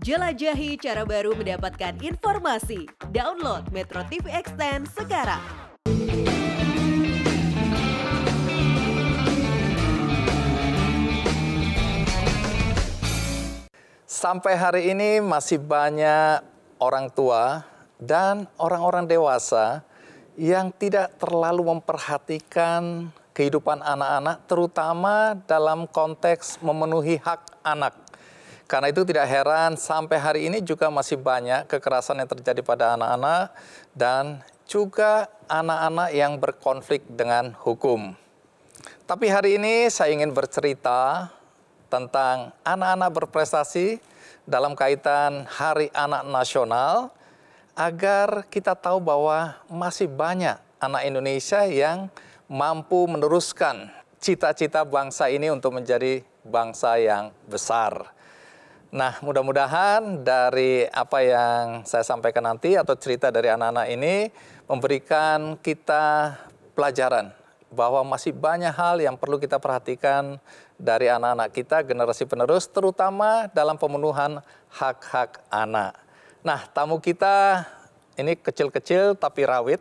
Jelajahi cara baru mendapatkan informasi. Download Metro TV Extend sekarang. Sampai hari ini masih banyak orang tua dan orang-orang dewasa yang tidak terlalu memperhatikan kehidupan anak-anak, terutama dalam konteks memenuhi hak anak. Karena itu tidak heran sampai hari ini juga masih banyak kekerasan yang terjadi pada anak-anak dan juga anak-anak yang berkonflik dengan hukum. Tapi hari ini saya ingin bercerita tentang anak-anak berprestasi dalam kaitan Hari Anak Nasional agar kita tahu bahwa masih banyak anak Indonesia yang mampu meneruskan cita-cita bangsa ini untuk menjadi bangsa yang besar. Nah, mudah-mudahan dari apa yang saya sampaikan nanti atau cerita dari anak-anak ini memberikan kita pelajaran bahwa masih banyak hal yang perlu kita perhatikan dari anak-anak kita, generasi penerus, terutama dalam pemenuhan hak-hak anak. Nah, tamu kita ini kecil-kecil tapi rawit.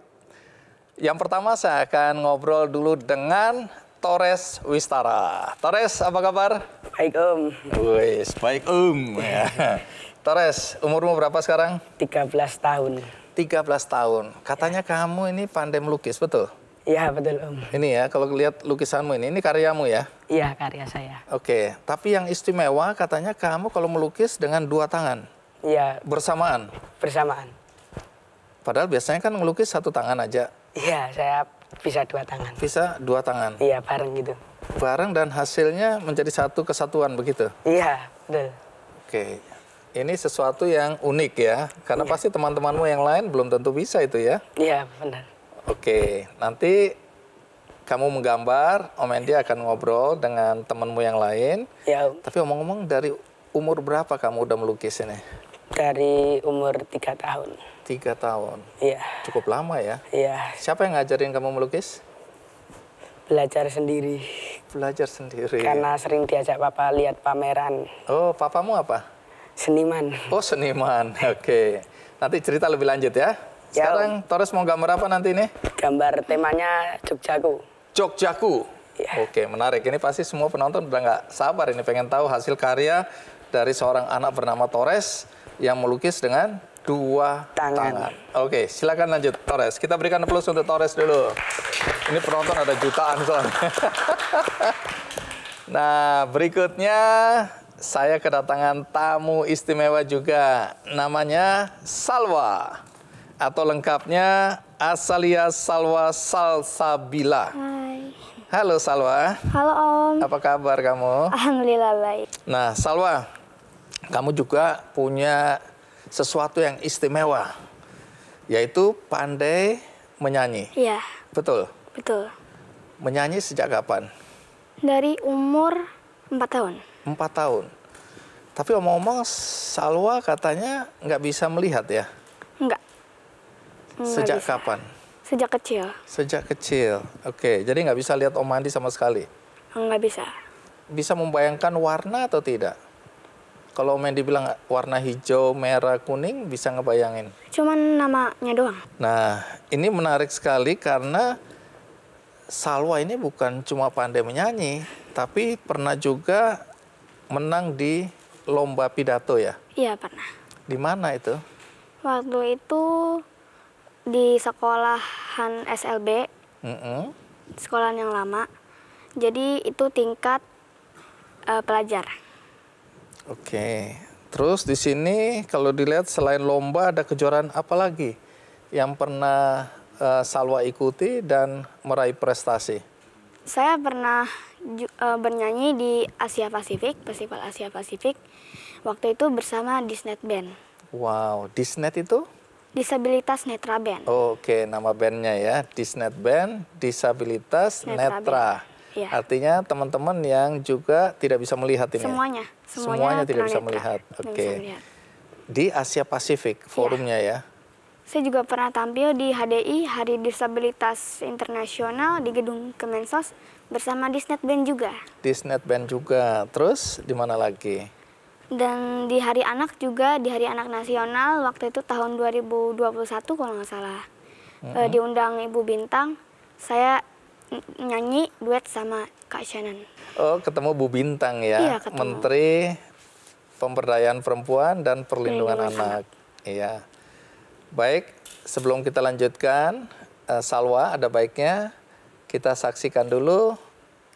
Yang pertama saya akan ngobrol dulu dengan Torres Wistara. Torres, apa kabar? Baik Om. Wes, baik Om. Ya. Torres, umurmu berapa sekarang? 13 tahun. 13 tahun. Katanya ya. kamu ini pandai melukis, betul? Iya, betul Om. Ini ya, kalau lihat lukisanmu ini, ini karyamu ya? Iya, karya saya. Oke, tapi yang istimewa katanya kamu kalau melukis dengan dua tangan. Iya. Bersamaan? Bersamaan. Padahal biasanya kan melukis satu tangan aja. Iya, saya bisa dua tangan. bisa dua tangan. Iya, bareng gitu. Bareng dan hasilnya menjadi satu kesatuan begitu. Iya, betul. Oke. Ini sesuatu yang unik ya, karena iya. pasti teman-temanmu yang lain belum tentu bisa itu ya. Iya, benar. Oke, nanti kamu menggambar, Om Endi akan ngobrol dengan temanmu yang lain. Ya. Tapi omong-omong dari umur berapa kamu udah melukis ini? Dari umur tiga tahun. Tiga tahun. Iya. Cukup lama ya. Iya. Siapa yang ngajarin kamu melukis? Belajar sendiri. Belajar sendiri. Karena sering diajak papa lihat pameran. Oh, papamu apa? Seniman. Oh, seniman. Oke. Okay. Nanti cerita lebih lanjut ya. Sekarang ya, Torres mau gambar apa nanti nih? Gambar temanya Jogjaku. Jogjaku. Ya. Oke, menarik. Ini pasti semua penonton udah nggak sabar ini pengen tahu hasil karya dari seorang anak bernama Torres yang melukis dengan dua tangan. tangan. Oke, silakan lanjut Torres. Kita berikan plus untuk Torres dulu. Ini penonton ada jutaan soalnya. nah, berikutnya saya kedatangan tamu istimewa juga. Namanya Salwa atau lengkapnya Asalia Salwa Salsabila. Hai. Halo Salwa. Halo Om. Apa kabar kamu? Alhamdulillah baik. Nah, Salwa, kamu juga punya sesuatu yang istimewa, yaitu pandai menyanyi. Iya. Betul? Betul. Menyanyi sejak kapan? Dari umur empat tahun. Empat tahun. Tapi omong-omong, Salwa katanya nggak bisa melihat ya? Nggak. Sejak bisa. kapan? Sejak kecil. Sejak kecil. Oke, jadi nggak bisa lihat Om Andi sama sekali? Nggak bisa. Bisa membayangkan warna atau tidak? Kalau main dibilang warna hijau, merah, kuning, bisa ngebayangin? Cuman namanya doang. Nah, ini menarik sekali karena Salwa ini bukan cuma pandai menyanyi, tapi pernah juga menang di lomba pidato ya? Iya, pernah. Di mana itu? Waktu itu di sekolahan SLB, mm -hmm. sekolahan yang lama. Jadi itu tingkat uh, pelajar. Oke. Terus di sini kalau dilihat selain lomba ada kejuaraan apa lagi yang pernah uh, Salwa ikuti dan meraih prestasi? Saya pernah uh, bernyanyi di Asia Pasifik, Festival Asia Pasifik. Waktu itu bersama Disney Band. Wow, Disney itu? Disabilitas Netra Band. Oke, nama bandnya ya. Disnet Band, Disabilitas Netra. Netra. Ya. Artinya teman-teman yang juga tidak bisa melihat ini. Ya? Semuanya. Semuanya, semuanya tidak bisa melihat. Oke. Okay. Di Asia Pasifik iya. forumnya ya. ya. Saya juga pernah tampil di HDI Hari Disabilitas Internasional di gedung Kemensos bersama Disnet Band juga. Disnet Band juga. Terus di mana lagi? Dan di Hari Anak juga di Hari Anak Nasional waktu itu tahun 2021 kalau nggak salah. Mm -hmm. e, diundang Ibu Bintang, saya nyanyi duet sama Kak Shannon. Oh, ketemu Bu Bintang ya, iya, Menteri Pemberdayaan Perempuan dan Perlindungan Lindungan Anak. Sama. Iya. Baik, sebelum kita lanjutkan, uh, Salwa ada baiknya kita saksikan dulu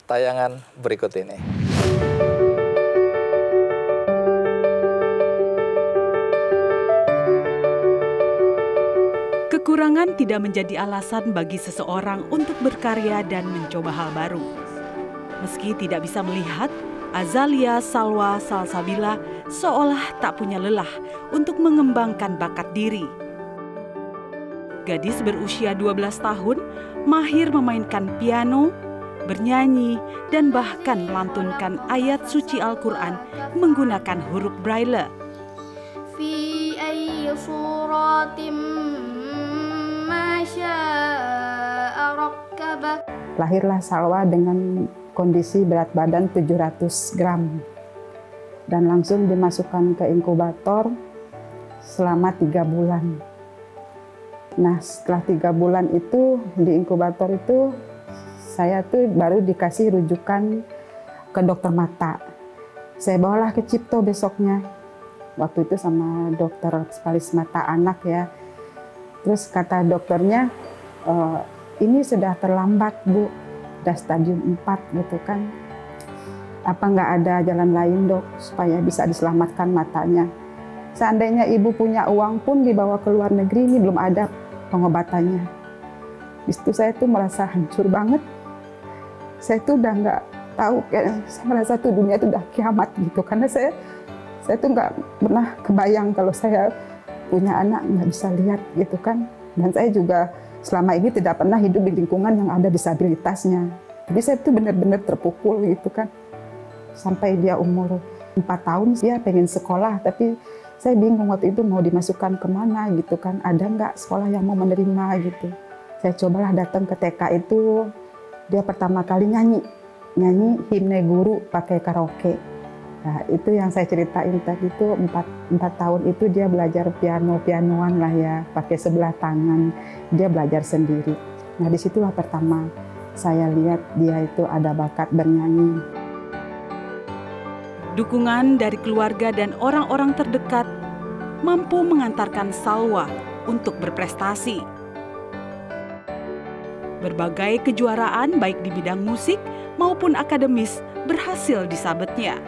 tayangan berikut ini. Kekurangan tidak menjadi alasan bagi seseorang untuk berkarya dan mencoba hal baru. Meski tidak bisa melihat, Azalia Salwa Salsabila seolah tak punya lelah untuk mengembangkan bakat diri. Gadis berusia 12 tahun, mahir memainkan piano, bernyanyi, dan bahkan melantunkan ayat suci Al-Quran menggunakan huruf Braille. Fi ayyi suratim Eh, Lahirlah Salwa dengan kondisi berat badan 700 gram dan langsung dimasukkan ke inkubator selama tiga bulan. Nah setelah tiga bulan itu di inkubator itu saya tuh baru dikasih rujukan ke dokter mata. Saya bawalah ke Cipto besoknya. Waktu itu sama dokter spesialis mata anak ya Terus kata dokternya, e, ini sudah terlambat Bu, sudah stadium 4 gitu kan. Apa nggak ada jalan lain dok supaya bisa diselamatkan matanya? Seandainya ibu punya uang pun dibawa ke luar negeri ini belum ada pengobatannya. Di situ saya tuh merasa hancur banget. Saya tuh udah nggak tahu, saya merasa tuh dunia tuh udah kiamat gitu karena saya saya tuh nggak pernah kebayang kalau saya punya anak nggak bisa lihat gitu kan. Dan saya juga selama ini tidak pernah hidup di lingkungan yang ada disabilitasnya. Tapi saya itu benar-benar terpukul gitu kan. Sampai dia umur 4 tahun dia pengen sekolah tapi saya bingung waktu itu mau dimasukkan kemana gitu kan. Ada nggak sekolah yang mau menerima gitu. Saya cobalah datang ke TK itu dia pertama kali nyanyi. Nyanyi himne guru pakai karaoke. Nah, itu yang saya ceritain tadi itu empat, empat tahun itu dia belajar piano, pianoan lah ya, pakai sebelah tangan, dia belajar sendiri. Nah, disitulah pertama saya lihat dia itu ada bakat bernyanyi. Dukungan dari keluarga dan orang-orang terdekat mampu mengantarkan Salwa untuk berprestasi. Berbagai kejuaraan baik di bidang musik maupun akademis berhasil disabetnya.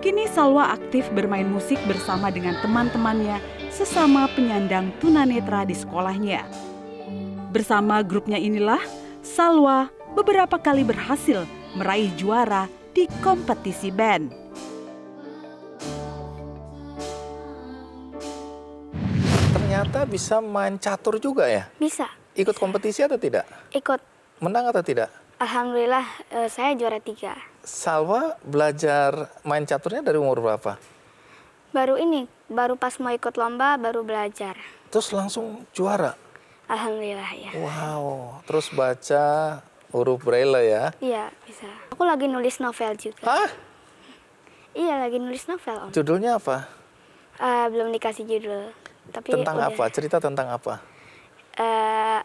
Kini Salwa aktif bermain musik bersama dengan teman-temannya sesama penyandang tunanetra di sekolahnya. Bersama grupnya inilah, Salwa beberapa kali berhasil meraih juara di kompetisi band. Ternyata bisa main catur juga ya? Bisa. Ikut kompetisi atau tidak? Ikut. Menang atau tidak? Alhamdulillah, eh, saya juara tiga. Salwa belajar main caturnya dari umur berapa? Baru ini, baru pas mau ikut lomba baru belajar. Terus langsung juara? Alhamdulillah ya. Wow, terus baca huruf braille ya? Iya, bisa. Aku lagi nulis novel juga. Hah? Iya, lagi nulis novel om. Judulnya apa? Uh, belum dikasih judul. Tapi tentang udah. apa? Cerita tentang apa? Uh,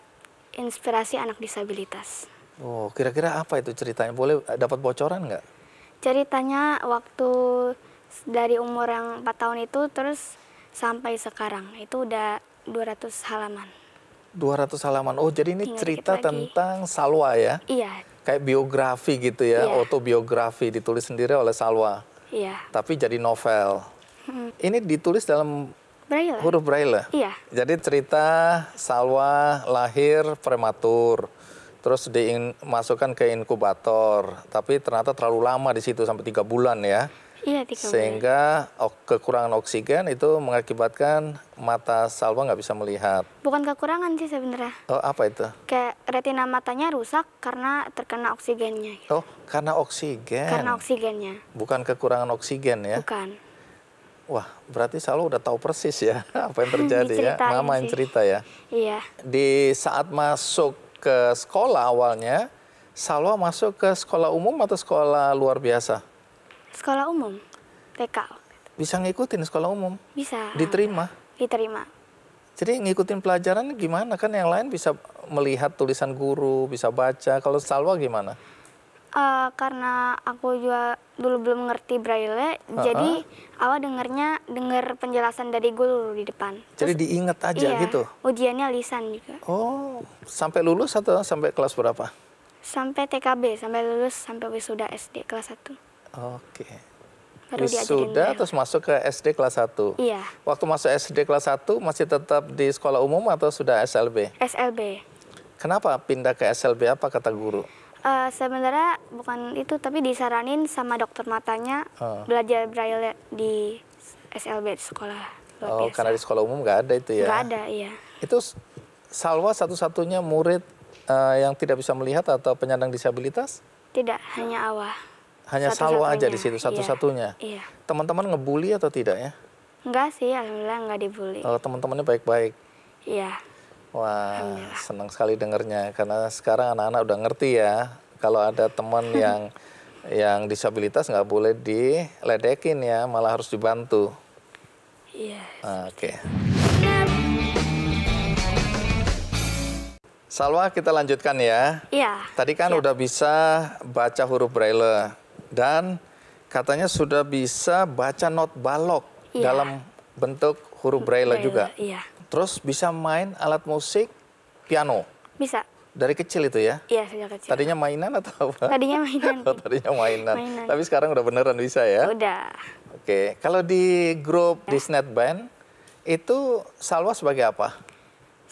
inspirasi anak disabilitas. Oh, kira-kira apa itu ceritanya? Boleh eh, dapat bocoran nggak? Ceritanya waktu dari umur yang 4 tahun itu terus sampai sekarang itu udah 200 halaman. 200 halaman. Oh, jadi ini Tinggal cerita tentang Salwa ya? Iya. Kayak biografi gitu ya, iya. autobiografi ditulis sendiri oleh Salwa. Iya. Tapi jadi novel. Hmm. Ini ditulis dalam Braille. Ya? Huruf Braille. Iya. Jadi cerita Salwa lahir prematur terus dimasukkan ke inkubator, tapi ternyata terlalu lama di situ sampai tiga bulan ya. Iya, tiga Sehingga kekurangan oksigen itu mengakibatkan mata Salwa nggak bisa melihat. Bukan kekurangan sih sebenarnya. Oh, apa itu? Kayak retina matanya rusak karena terkena oksigennya. Oh, karena oksigen? Karena oksigennya. Bukan kekurangan oksigen ya? Bukan. Wah, berarti Salwa udah tahu persis ya apa yang terjadi ya. Mama yang cerita ya. Iya. Di saat masuk ke sekolah awalnya, Salwa masuk ke sekolah umum atau sekolah luar biasa? Sekolah umum, TK. Bisa ngikutin sekolah umum? Bisa. Diterima? Diterima. Jadi ngikutin pelajaran gimana? Kan yang lain bisa melihat tulisan guru, bisa baca. Kalau Salwa gimana? uh, karena aku juga dulu belum ngerti braille, uh-huh. jadi awal dengernya dengar penjelasan dari guru di depan. Terus, jadi diingat aja iya, gitu. Ujiannya lisan juga. Oh, sampai lulus atau sampai kelas berapa? Sampai TKB, sampai lulus sampai wisuda SD kelas 1. Oke. Baru wisuda terus masuk ke SD kelas 1. Iya. Waktu masuk SD kelas 1 masih tetap di sekolah umum atau sudah SLB? SLB. Kenapa pindah ke SLB apa kata guru? Uh, sebenarnya bukan itu tapi disaranin sama dokter matanya uh. belajar braille di SLB sekolah oh, biasa. karena di sekolah umum nggak ada itu ya nggak ada iya itu Salwa satu-satunya murid uh, yang tidak bisa melihat atau penyandang disabilitas tidak hanya Awah hanya satu Salwa aja di situ iya, satu-satunya iya, iya. teman-teman ngebully atau tidak ya Enggak sih alhamdulillah nggak dibully oh, teman-temannya baik-baik iya Wah, iya. senang sekali dengarnya karena sekarang anak-anak udah ngerti ya kalau ada teman yang yang disabilitas nggak boleh diledekin ya, malah harus dibantu. Iya. Oke. Salwa, kita lanjutkan ya. Iya. Tadi kan ya. udah bisa baca huruf braille dan katanya sudah bisa baca not balok ya. dalam bentuk huruf braille, braille juga. Iya. Terus bisa main alat musik piano? Bisa. Dari kecil itu ya? Iya, sejak kecil. Tadinya mainan atau apa? Tadinya mainan. oh, tadinya mainan. mainan. Tapi sekarang udah beneran bisa ya? Udah. Oke, kalau di grup ya. Disnet Band, itu Salwa sebagai apa?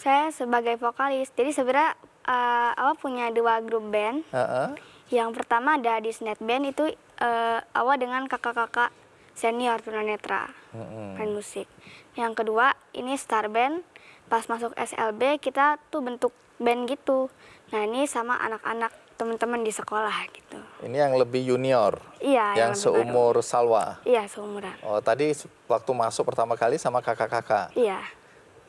Saya sebagai vokalis. Jadi sebenarnya uh, eh, awal punya dua grup band. Uh -uh. Yang pertama ada Disnet Band, itu uh, eh, awal dengan kakak-kakak senior tunanetra hmm. main musik. Yang kedua ini star band. Pas masuk SLB kita tuh bentuk band gitu. Nah ini sama anak-anak teman-teman di sekolah gitu. Ini yang lebih junior. Iya. Yang, yang seumur baru. Salwa. Iya seumuran. Oh tadi waktu masuk pertama kali sama kakak-kakak. Iya.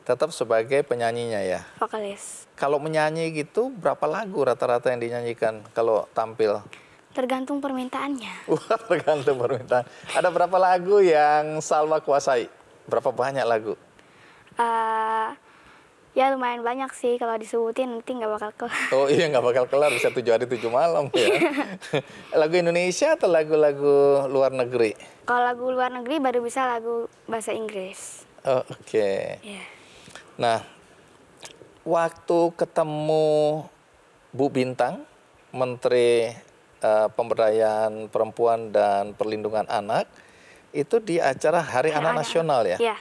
Tetap sebagai penyanyinya ya. Vokalis. Kalau menyanyi gitu berapa lagu rata-rata yang dinyanyikan kalau tampil? Tergantung permintaannya. Wah, tergantung permintaan. Ada berapa lagu yang Salma kuasai? Berapa banyak lagu? Uh, ya lumayan banyak sih kalau disebutin nanti nggak bakal kelar. Oh iya nggak bakal kelar bisa tujuh hari tujuh malam ya. lagu Indonesia atau lagu-lagu luar negeri? Kalau lagu luar negeri baru bisa lagu bahasa Inggris. Oh, Oke. Okay. Iya. Yeah. Nah, waktu ketemu Bu Bintang, Menteri Eh, pemberdayaan perempuan dan perlindungan anak itu di acara Hari Anak, Nasional ya? ya.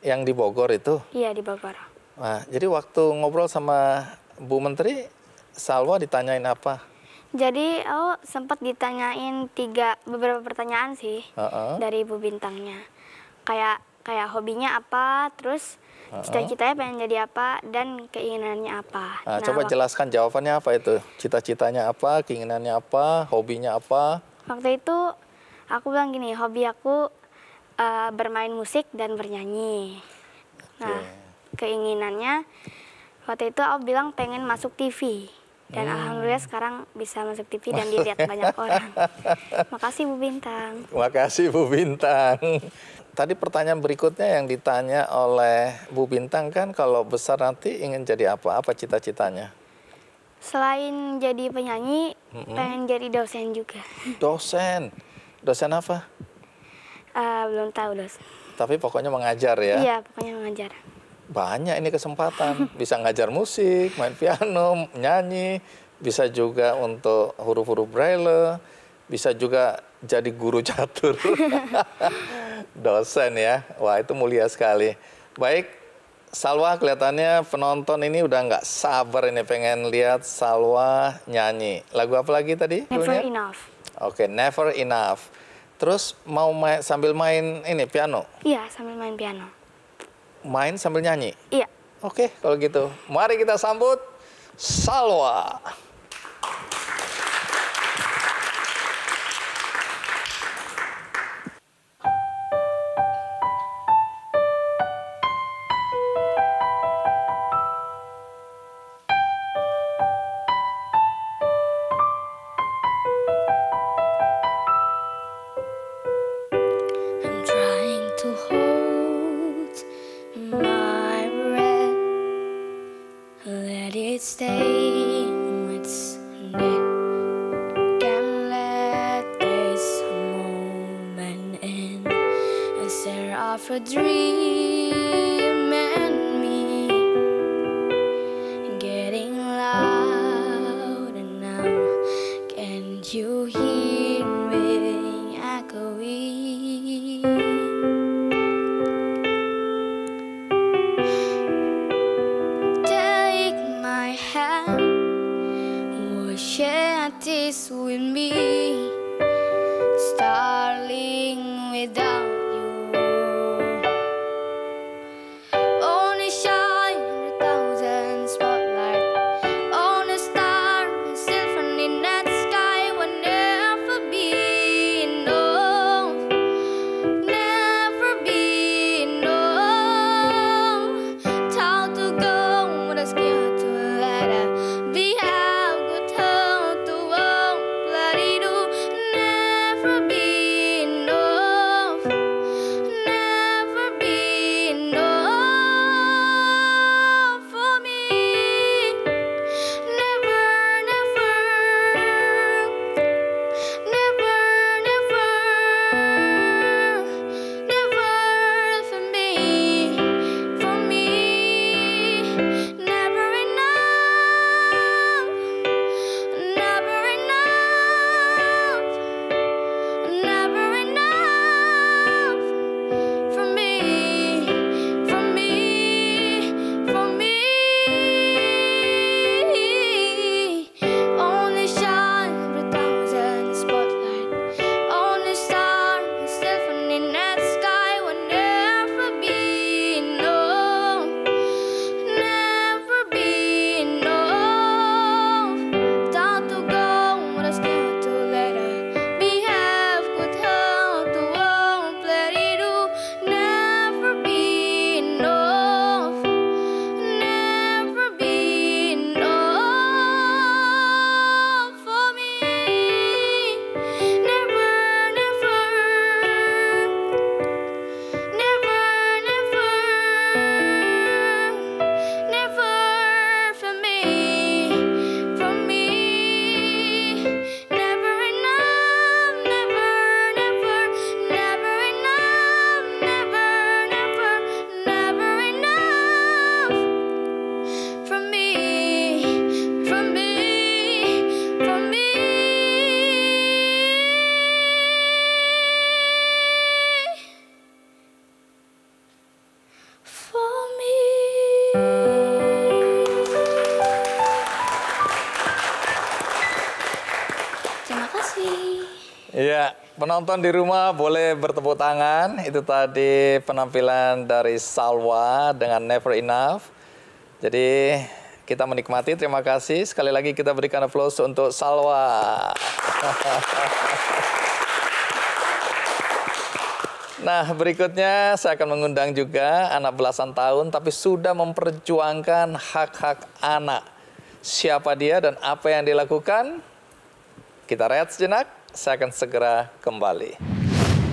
Yang di Bogor itu? Iya, di Bogor. Nah, jadi waktu ngobrol sama Bu Menteri, Salwa ditanyain apa? Jadi oh sempat ditanyain tiga beberapa pertanyaan sih uh -uh. dari Bu Bintangnya. Kayak kayak hobinya apa, terus cita-citanya pengen jadi apa dan keinginannya apa. Nah, nah coba jelaskan jawabannya apa itu? Cita-citanya apa, keinginannya apa, hobinya apa? Waktu itu aku bilang gini, hobi aku uh, bermain musik dan bernyanyi. Nah, keinginannya waktu itu aku bilang pengen masuk TV. Dan hmm. alhamdulillah sekarang bisa masuk TV dan dilihat banyak orang. Makasih Bu Bintang. Makasih Bu Bintang tadi pertanyaan berikutnya yang ditanya oleh Bu Bintang kan kalau besar nanti ingin jadi apa? Apa cita-citanya? Selain jadi penyanyi, mm -hmm. pengen jadi dosen juga. Dosen? Dosen apa? Uh, belum tahu dosen. Tapi pokoknya mengajar ya? Iya, pokoknya mengajar. Banyak ini kesempatan. Bisa ngajar musik, main piano, nyanyi. Bisa juga untuk huruf-huruf braille. Bisa juga jadi guru catur. dosen ya. Wah itu mulia sekali. Baik, Salwa kelihatannya penonton ini udah nggak sabar ini pengen lihat Salwa nyanyi. Lagu apa lagi tadi? Never Dunia? Enough. Oke, okay, Never Enough. Terus mau main, sambil main ini piano? Iya, sambil main piano. Main sambil nyanyi? Iya. Oke, okay, kalau gitu. Mari kita sambut Salwa. you here. Penonton di rumah boleh bertepuk tangan. Itu tadi penampilan dari Salwa dengan Never Enough. Jadi kita menikmati. Terima kasih. Sekali lagi kita berikan applause untuk Salwa. Nah, berikutnya saya akan mengundang juga anak belasan tahun tapi sudah memperjuangkan hak-hak anak. Siapa dia dan apa yang dilakukan? Kita rehat sejenak saya akan segera kembali.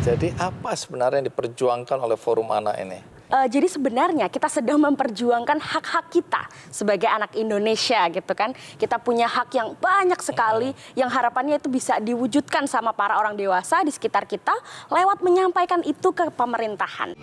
Jadi apa sebenarnya yang diperjuangkan oleh forum anak ini? Uh, jadi sebenarnya kita sedang memperjuangkan hak-hak kita sebagai anak Indonesia gitu kan. Kita punya hak yang banyak sekali yang harapannya itu bisa diwujudkan sama para orang dewasa di sekitar kita lewat menyampaikan itu ke pemerintahan.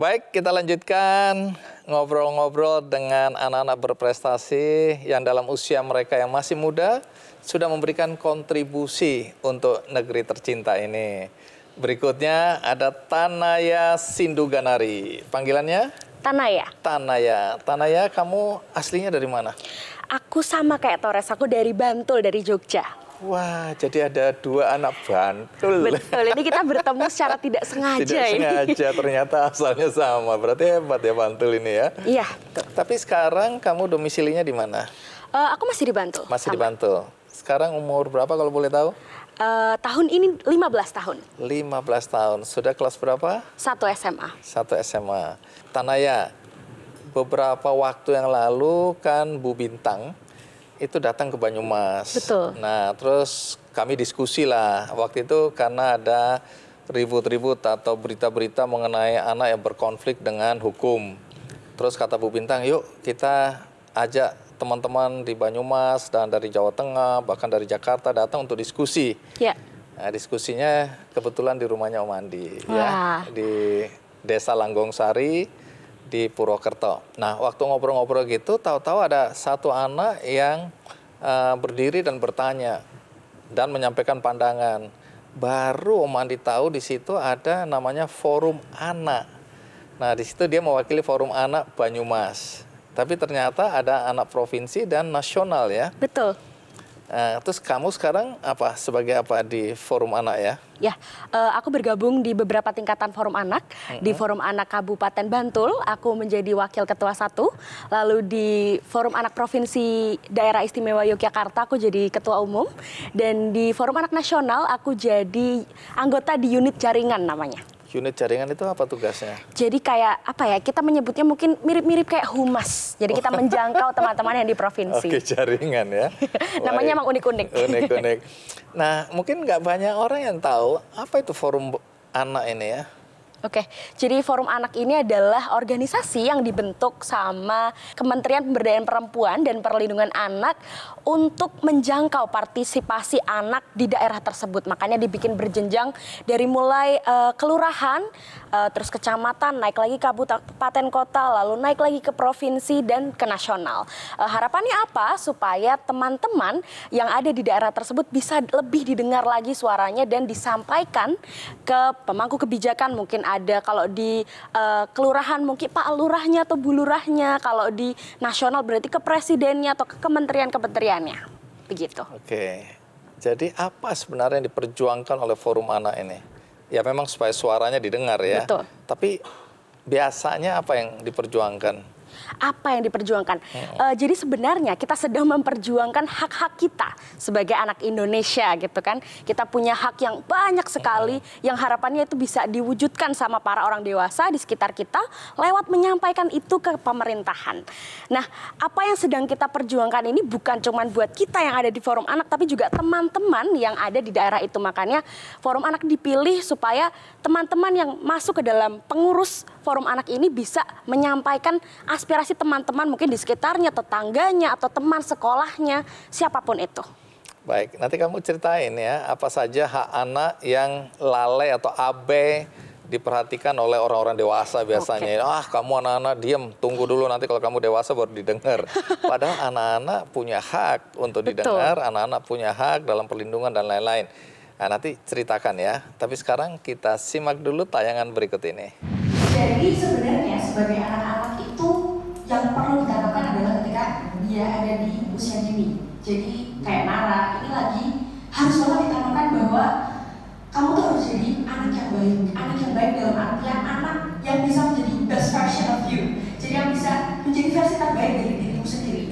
Baik, kita lanjutkan ngobrol-ngobrol dengan anak-anak berprestasi yang dalam usia mereka yang masih muda sudah memberikan kontribusi untuk negeri tercinta ini. Berikutnya ada Tanaya Sinduganari. Panggilannya? Tanaya. Tanaya. Tanaya, kamu aslinya dari mana? Aku sama kayak Torres, aku dari Bantul, dari Jogja. Wah, jadi ada dua anak Bantul. Betul, ini kita bertemu secara tidak sengaja tidak ini. sengaja, ternyata asalnya sama. Berarti hebat ya Bantul ini ya. Iya, Tapi sekarang kamu domisilinya di mana? Uh, aku masih di Bantul. Masih sama. di Bantul. Sekarang umur berapa kalau boleh tahu? Uh, tahun ini 15 tahun. 15 tahun. Sudah kelas berapa? Satu SMA. Satu SMA. Tanaya, beberapa waktu yang lalu kan Bu Bintang itu datang ke Banyumas. Betul. Nah, terus kami diskusi lah waktu itu karena ada ribut-ribut atau berita-berita mengenai anak yang berkonflik dengan hukum. Terus kata Bu Bintang, yuk kita ajak teman-teman di Banyumas dan dari Jawa Tengah bahkan dari Jakarta datang untuk diskusi. Ya. Nah, diskusinya kebetulan di rumahnya Om Andi ya di Desa Langgong Sari di Purwokerto. Nah, waktu ngobrol-ngobrol gitu, tahu-tahu ada satu anak yang uh, berdiri dan bertanya dan menyampaikan pandangan. Baru Om Andi tahu di situ ada namanya Forum Anak. Nah, di situ dia mewakili Forum Anak Banyumas. Tapi ternyata ada anak provinsi dan nasional ya. Betul. Uh, terus kamu sekarang apa sebagai apa di forum anak ya? Ya, uh, aku bergabung di beberapa tingkatan forum anak. Mm -hmm. Di forum anak Kabupaten Bantul, aku menjadi wakil ketua satu. Lalu di forum anak provinsi daerah istimewa Yogyakarta, aku jadi ketua umum. Dan di forum anak nasional, aku jadi anggota di unit jaringan namanya unit jaringan itu apa tugasnya? Jadi kayak apa ya? Kita menyebutnya mungkin mirip-mirip kayak humas. Jadi kita oh. menjangkau teman-teman yang di provinsi. Oke, jaringan ya. Namanya emang unik-unik. Unik-unik. Nah, mungkin nggak banyak orang yang tahu apa itu forum anak ini ya. Oke, jadi Forum Anak ini adalah organisasi yang dibentuk sama Kementerian Pemberdayaan Perempuan dan Perlindungan Anak untuk menjangkau partisipasi anak di daerah tersebut. Makanya dibikin berjenjang dari mulai uh, kelurahan, uh, terus kecamatan, naik lagi kabupaten kota, lalu naik lagi ke provinsi dan ke nasional. Uh, harapannya apa? Supaya teman-teman yang ada di daerah tersebut bisa lebih didengar lagi suaranya dan disampaikan ke pemangku kebijakan mungkin ada kalau di uh, kelurahan mungkin pak lurahnya atau bu lurahnya, kalau di nasional berarti ke presidennya atau ke kementerian-kementeriannya. Begitu. Oke. Jadi apa sebenarnya yang diperjuangkan oleh forum anak ini? Ya memang supaya suaranya didengar ya. Betul. Tapi biasanya apa yang diperjuangkan? apa yang diperjuangkan. Hmm. Uh, jadi sebenarnya kita sedang memperjuangkan hak-hak kita sebagai anak Indonesia gitu kan. Kita punya hak yang banyak sekali hmm. yang harapannya itu bisa diwujudkan sama para orang dewasa di sekitar kita lewat menyampaikan itu ke pemerintahan. Nah, apa yang sedang kita perjuangkan ini bukan cuma buat kita yang ada di forum anak tapi juga teman-teman yang ada di daerah itu. Makanya forum anak dipilih supaya teman-teman yang masuk ke dalam pengurus forum anak ini bisa menyampaikan aspirasi teman-teman mungkin di sekitarnya, tetangganya atau teman sekolahnya, siapapun itu. Baik, nanti kamu ceritain ya apa saja hak anak yang lalai atau abe diperhatikan oleh orang-orang dewasa biasanya. Okay. Ah, kamu anak-anak diem, tunggu dulu nanti kalau kamu dewasa baru didengar. Padahal anak-anak punya hak untuk didengar, anak-anak punya hak dalam perlindungan dan lain-lain. Nah, nanti ceritakan ya. Tapi sekarang kita simak dulu tayangan berikut ini jadi sebenarnya sebagai anak-anak itu yang perlu ditanamkan adalah ketika dia ada di usia dini jadi kayak Nara ini lagi harus banget ditanamkan bahwa kamu tuh harus jadi anak yang baik anak yang baik dalam artian anak yang bisa menjadi best version of you jadi yang bisa menjadi versi terbaik dari dirimu sendiri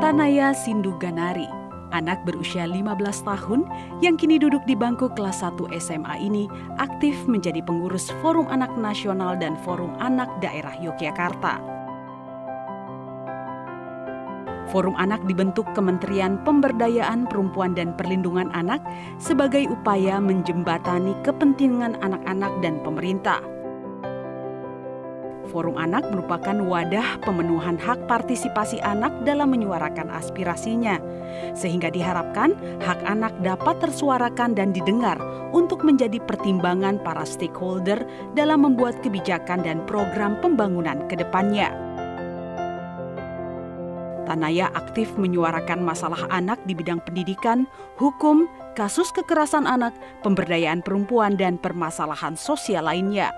Tanaya Sindu Ganari. Anak berusia 15 tahun yang kini duduk di bangku kelas 1 SMA ini aktif menjadi pengurus Forum Anak Nasional dan Forum Anak Daerah Yogyakarta. Forum Anak dibentuk Kementerian Pemberdayaan Perempuan dan Perlindungan Anak sebagai upaya menjembatani kepentingan anak-anak dan pemerintah. Forum Anak merupakan wadah pemenuhan hak partisipasi anak dalam menyuarakan aspirasinya, sehingga diharapkan hak anak dapat tersuarakan dan didengar untuk menjadi pertimbangan para stakeholder dalam membuat kebijakan dan program pembangunan ke depannya. Tanaya aktif menyuarakan masalah anak di bidang pendidikan, hukum, kasus kekerasan anak, pemberdayaan perempuan, dan permasalahan sosial lainnya.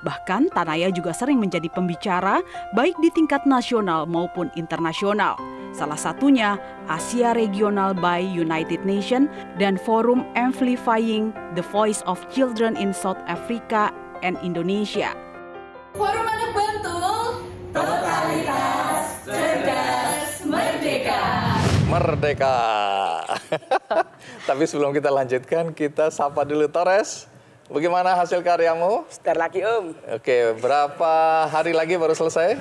Bahkan Tanaya juga sering menjadi pembicara baik di tingkat nasional maupun internasional. Salah satunya Asia Regional by United Nations dan Forum Amplifying the Voice of Children in South Africa and Indonesia. Forum Anak Bantul, totalitas, cerdas, merdeka. Merdeka. Tapi sebelum kita lanjutkan, kita sapa dulu Torres. Bagaimana hasil karyamu? Star lagi Om. Oke, berapa hari lagi baru selesai?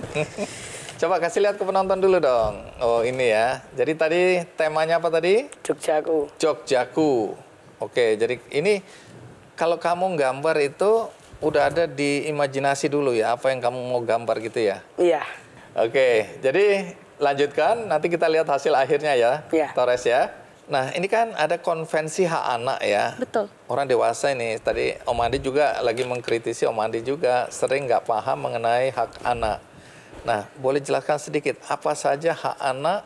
Coba kasih lihat ke penonton dulu dong. Oh ini ya. Jadi tadi temanya apa tadi? Jogjaku. Jogjaku. Oke, jadi ini kalau kamu gambar itu udah ada di imajinasi dulu ya apa yang kamu mau gambar gitu ya? Iya. Oke, jadi lanjutkan nanti kita lihat hasil akhirnya ya, ya. Torres ya. Nah, ini kan ada konvensi hak anak ya. Betul. Orang dewasa ini tadi Om Andi juga lagi mengkritisi Om Andi juga sering nggak paham mengenai hak anak. Nah, boleh jelaskan sedikit apa saja hak anak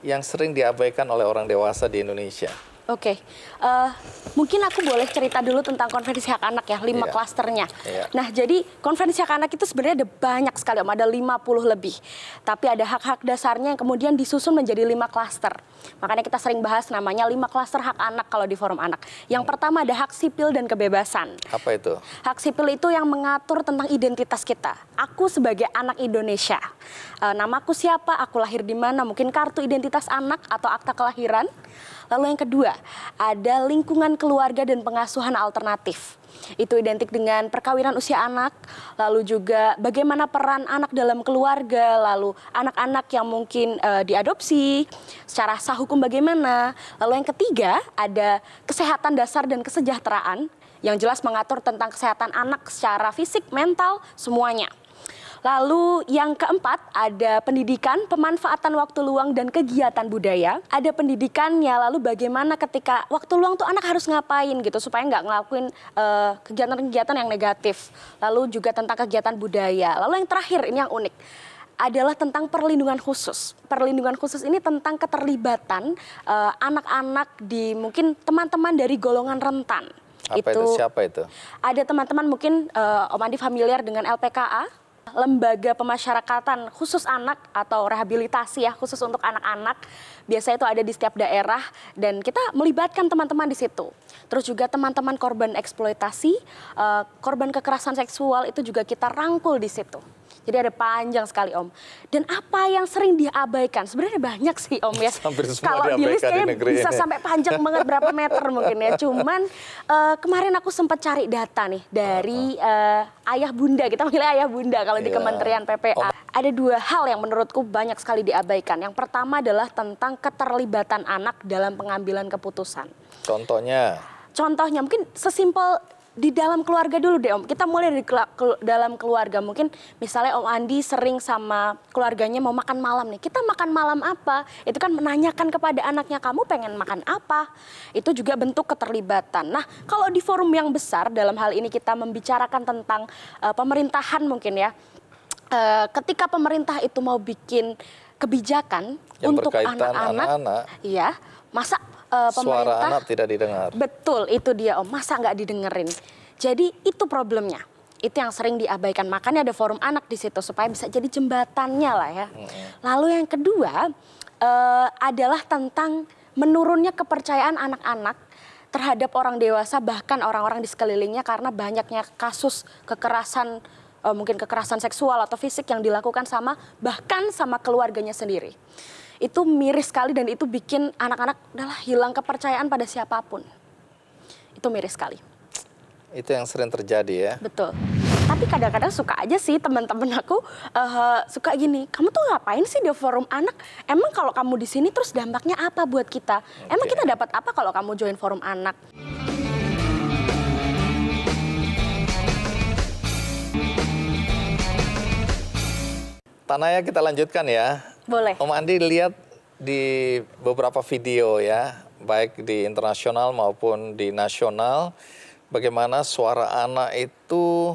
yang sering diabaikan oleh orang dewasa di Indonesia? Oke, okay. uh, eh, mungkin aku boleh cerita dulu tentang konferensi hak anak ya, lima yeah. klasternya. Yeah. Nah, jadi konferensi hak anak itu sebenarnya ada banyak sekali, om, ada 50 lebih. Tapi ada hak-hak dasarnya yang kemudian disusun menjadi lima klaster. Makanya kita sering bahas namanya lima klaster hak anak kalau di forum anak. Yang hmm. pertama ada hak sipil dan kebebasan. Apa itu? Hak sipil itu yang mengatur tentang identitas kita. Aku sebagai anak Indonesia, uh, namaku siapa, aku lahir di mana, mungkin kartu identitas anak atau akta kelahiran Lalu yang kedua, ada lingkungan keluarga dan pengasuhan alternatif. Itu identik dengan perkawinan usia anak, lalu juga bagaimana peran anak dalam keluarga, lalu anak-anak yang mungkin e, diadopsi, secara sah hukum bagaimana. Lalu yang ketiga ada kesehatan dasar dan kesejahteraan yang jelas mengatur tentang kesehatan anak secara fisik, mental, semuanya. Lalu yang keempat ada pendidikan, pemanfaatan waktu luang dan kegiatan budaya. Ada pendidikannya lalu bagaimana ketika waktu luang tuh anak harus ngapain gitu supaya nggak ngelakuin eh, kegiatan-kegiatan uh, yang negatif. Lalu juga tentang kegiatan budaya. Lalu yang terakhir ini yang unik adalah tentang perlindungan khusus. Perlindungan khusus ini tentang keterlibatan eh, anak-anak uh, di mungkin teman-teman dari golongan rentan. Apa itu, itu siapa itu? Ada teman-teman mungkin uh, Om Andi familiar dengan LPKA lembaga pemasyarakatan khusus anak atau rehabilitasi ya khusus untuk anak-anak biasanya itu ada di setiap daerah dan kita melibatkan teman-teman di situ. Terus juga teman-teman korban eksploitasi, eh, korban kekerasan seksual itu juga kita rangkul di situ. Jadi ada panjang sekali Om. Dan apa yang sering diabaikan? Sebenarnya banyak sih Om ya. Kalau di list kayaknya di bisa ini. sampai panjang banget berapa meter mungkin ya. Cuman uh, kemarin aku sempat cari data nih dari uh, ayah bunda. Kita panggilnya ayah bunda kalau yeah. di iya. Kementerian PPA. Om. Ada dua hal yang menurutku banyak sekali diabaikan. Yang pertama adalah tentang keterlibatan anak dalam pengambilan keputusan. Contohnya? Contohnya mungkin sesimpel di dalam keluarga dulu deh Om. Kita mulai dari kela dalam keluarga. Mungkin misalnya Om Andi sering sama keluarganya mau makan malam nih. Kita makan malam apa? Itu kan menanyakan kepada anaknya kamu pengen makan apa. Itu juga bentuk keterlibatan. Nah kalau di forum yang besar dalam hal ini kita membicarakan tentang uh, pemerintahan mungkin ya. Uh, ketika pemerintah itu mau bikin kebijakan yang untuk anak-anak, anak-anak, ya masa uh, pemerintah. Suara anak tidak didengar. Betul, itu dia Om. Masa nggak didengerin? Jadi itu problemnya. Itu yang sering diabaikan. Makanya ada forum anak di situ supaya bisa jadi jembatannya lah ya. Hmm. Lalu yang kedua uh, adalah tentang menurunnya kepercayaan anak-anak terhadap orang dewasa bahkan orang-orang di sekelilingnya karena banyaknya kasus kekerasan eh, mungkin kekerasan seksual atau fisik yang dilakukan sama bahkan sama keluarganya sendiri itu miris sekali dan itu bikin anak-anak adalah hilang kepercayaan pada siapapun. Itu miris sekali. Itu yang sering terjadi ya. Betul. Tapi kadang-kadang suka aja sih teman-teman aku uh, suka gini, kamu tuh ngapain sih di forum anak? Emang kalau kamu di sini terus dampaknya apa buat kita? Okay. Emang kita dapat apa kalau kamu join forum anak? Tanaya kita lanjutkan ya. Boleh. Om Andi lihat di beberapa video ya, baik di internasional maupun di nasional, bagaimana suara anak itu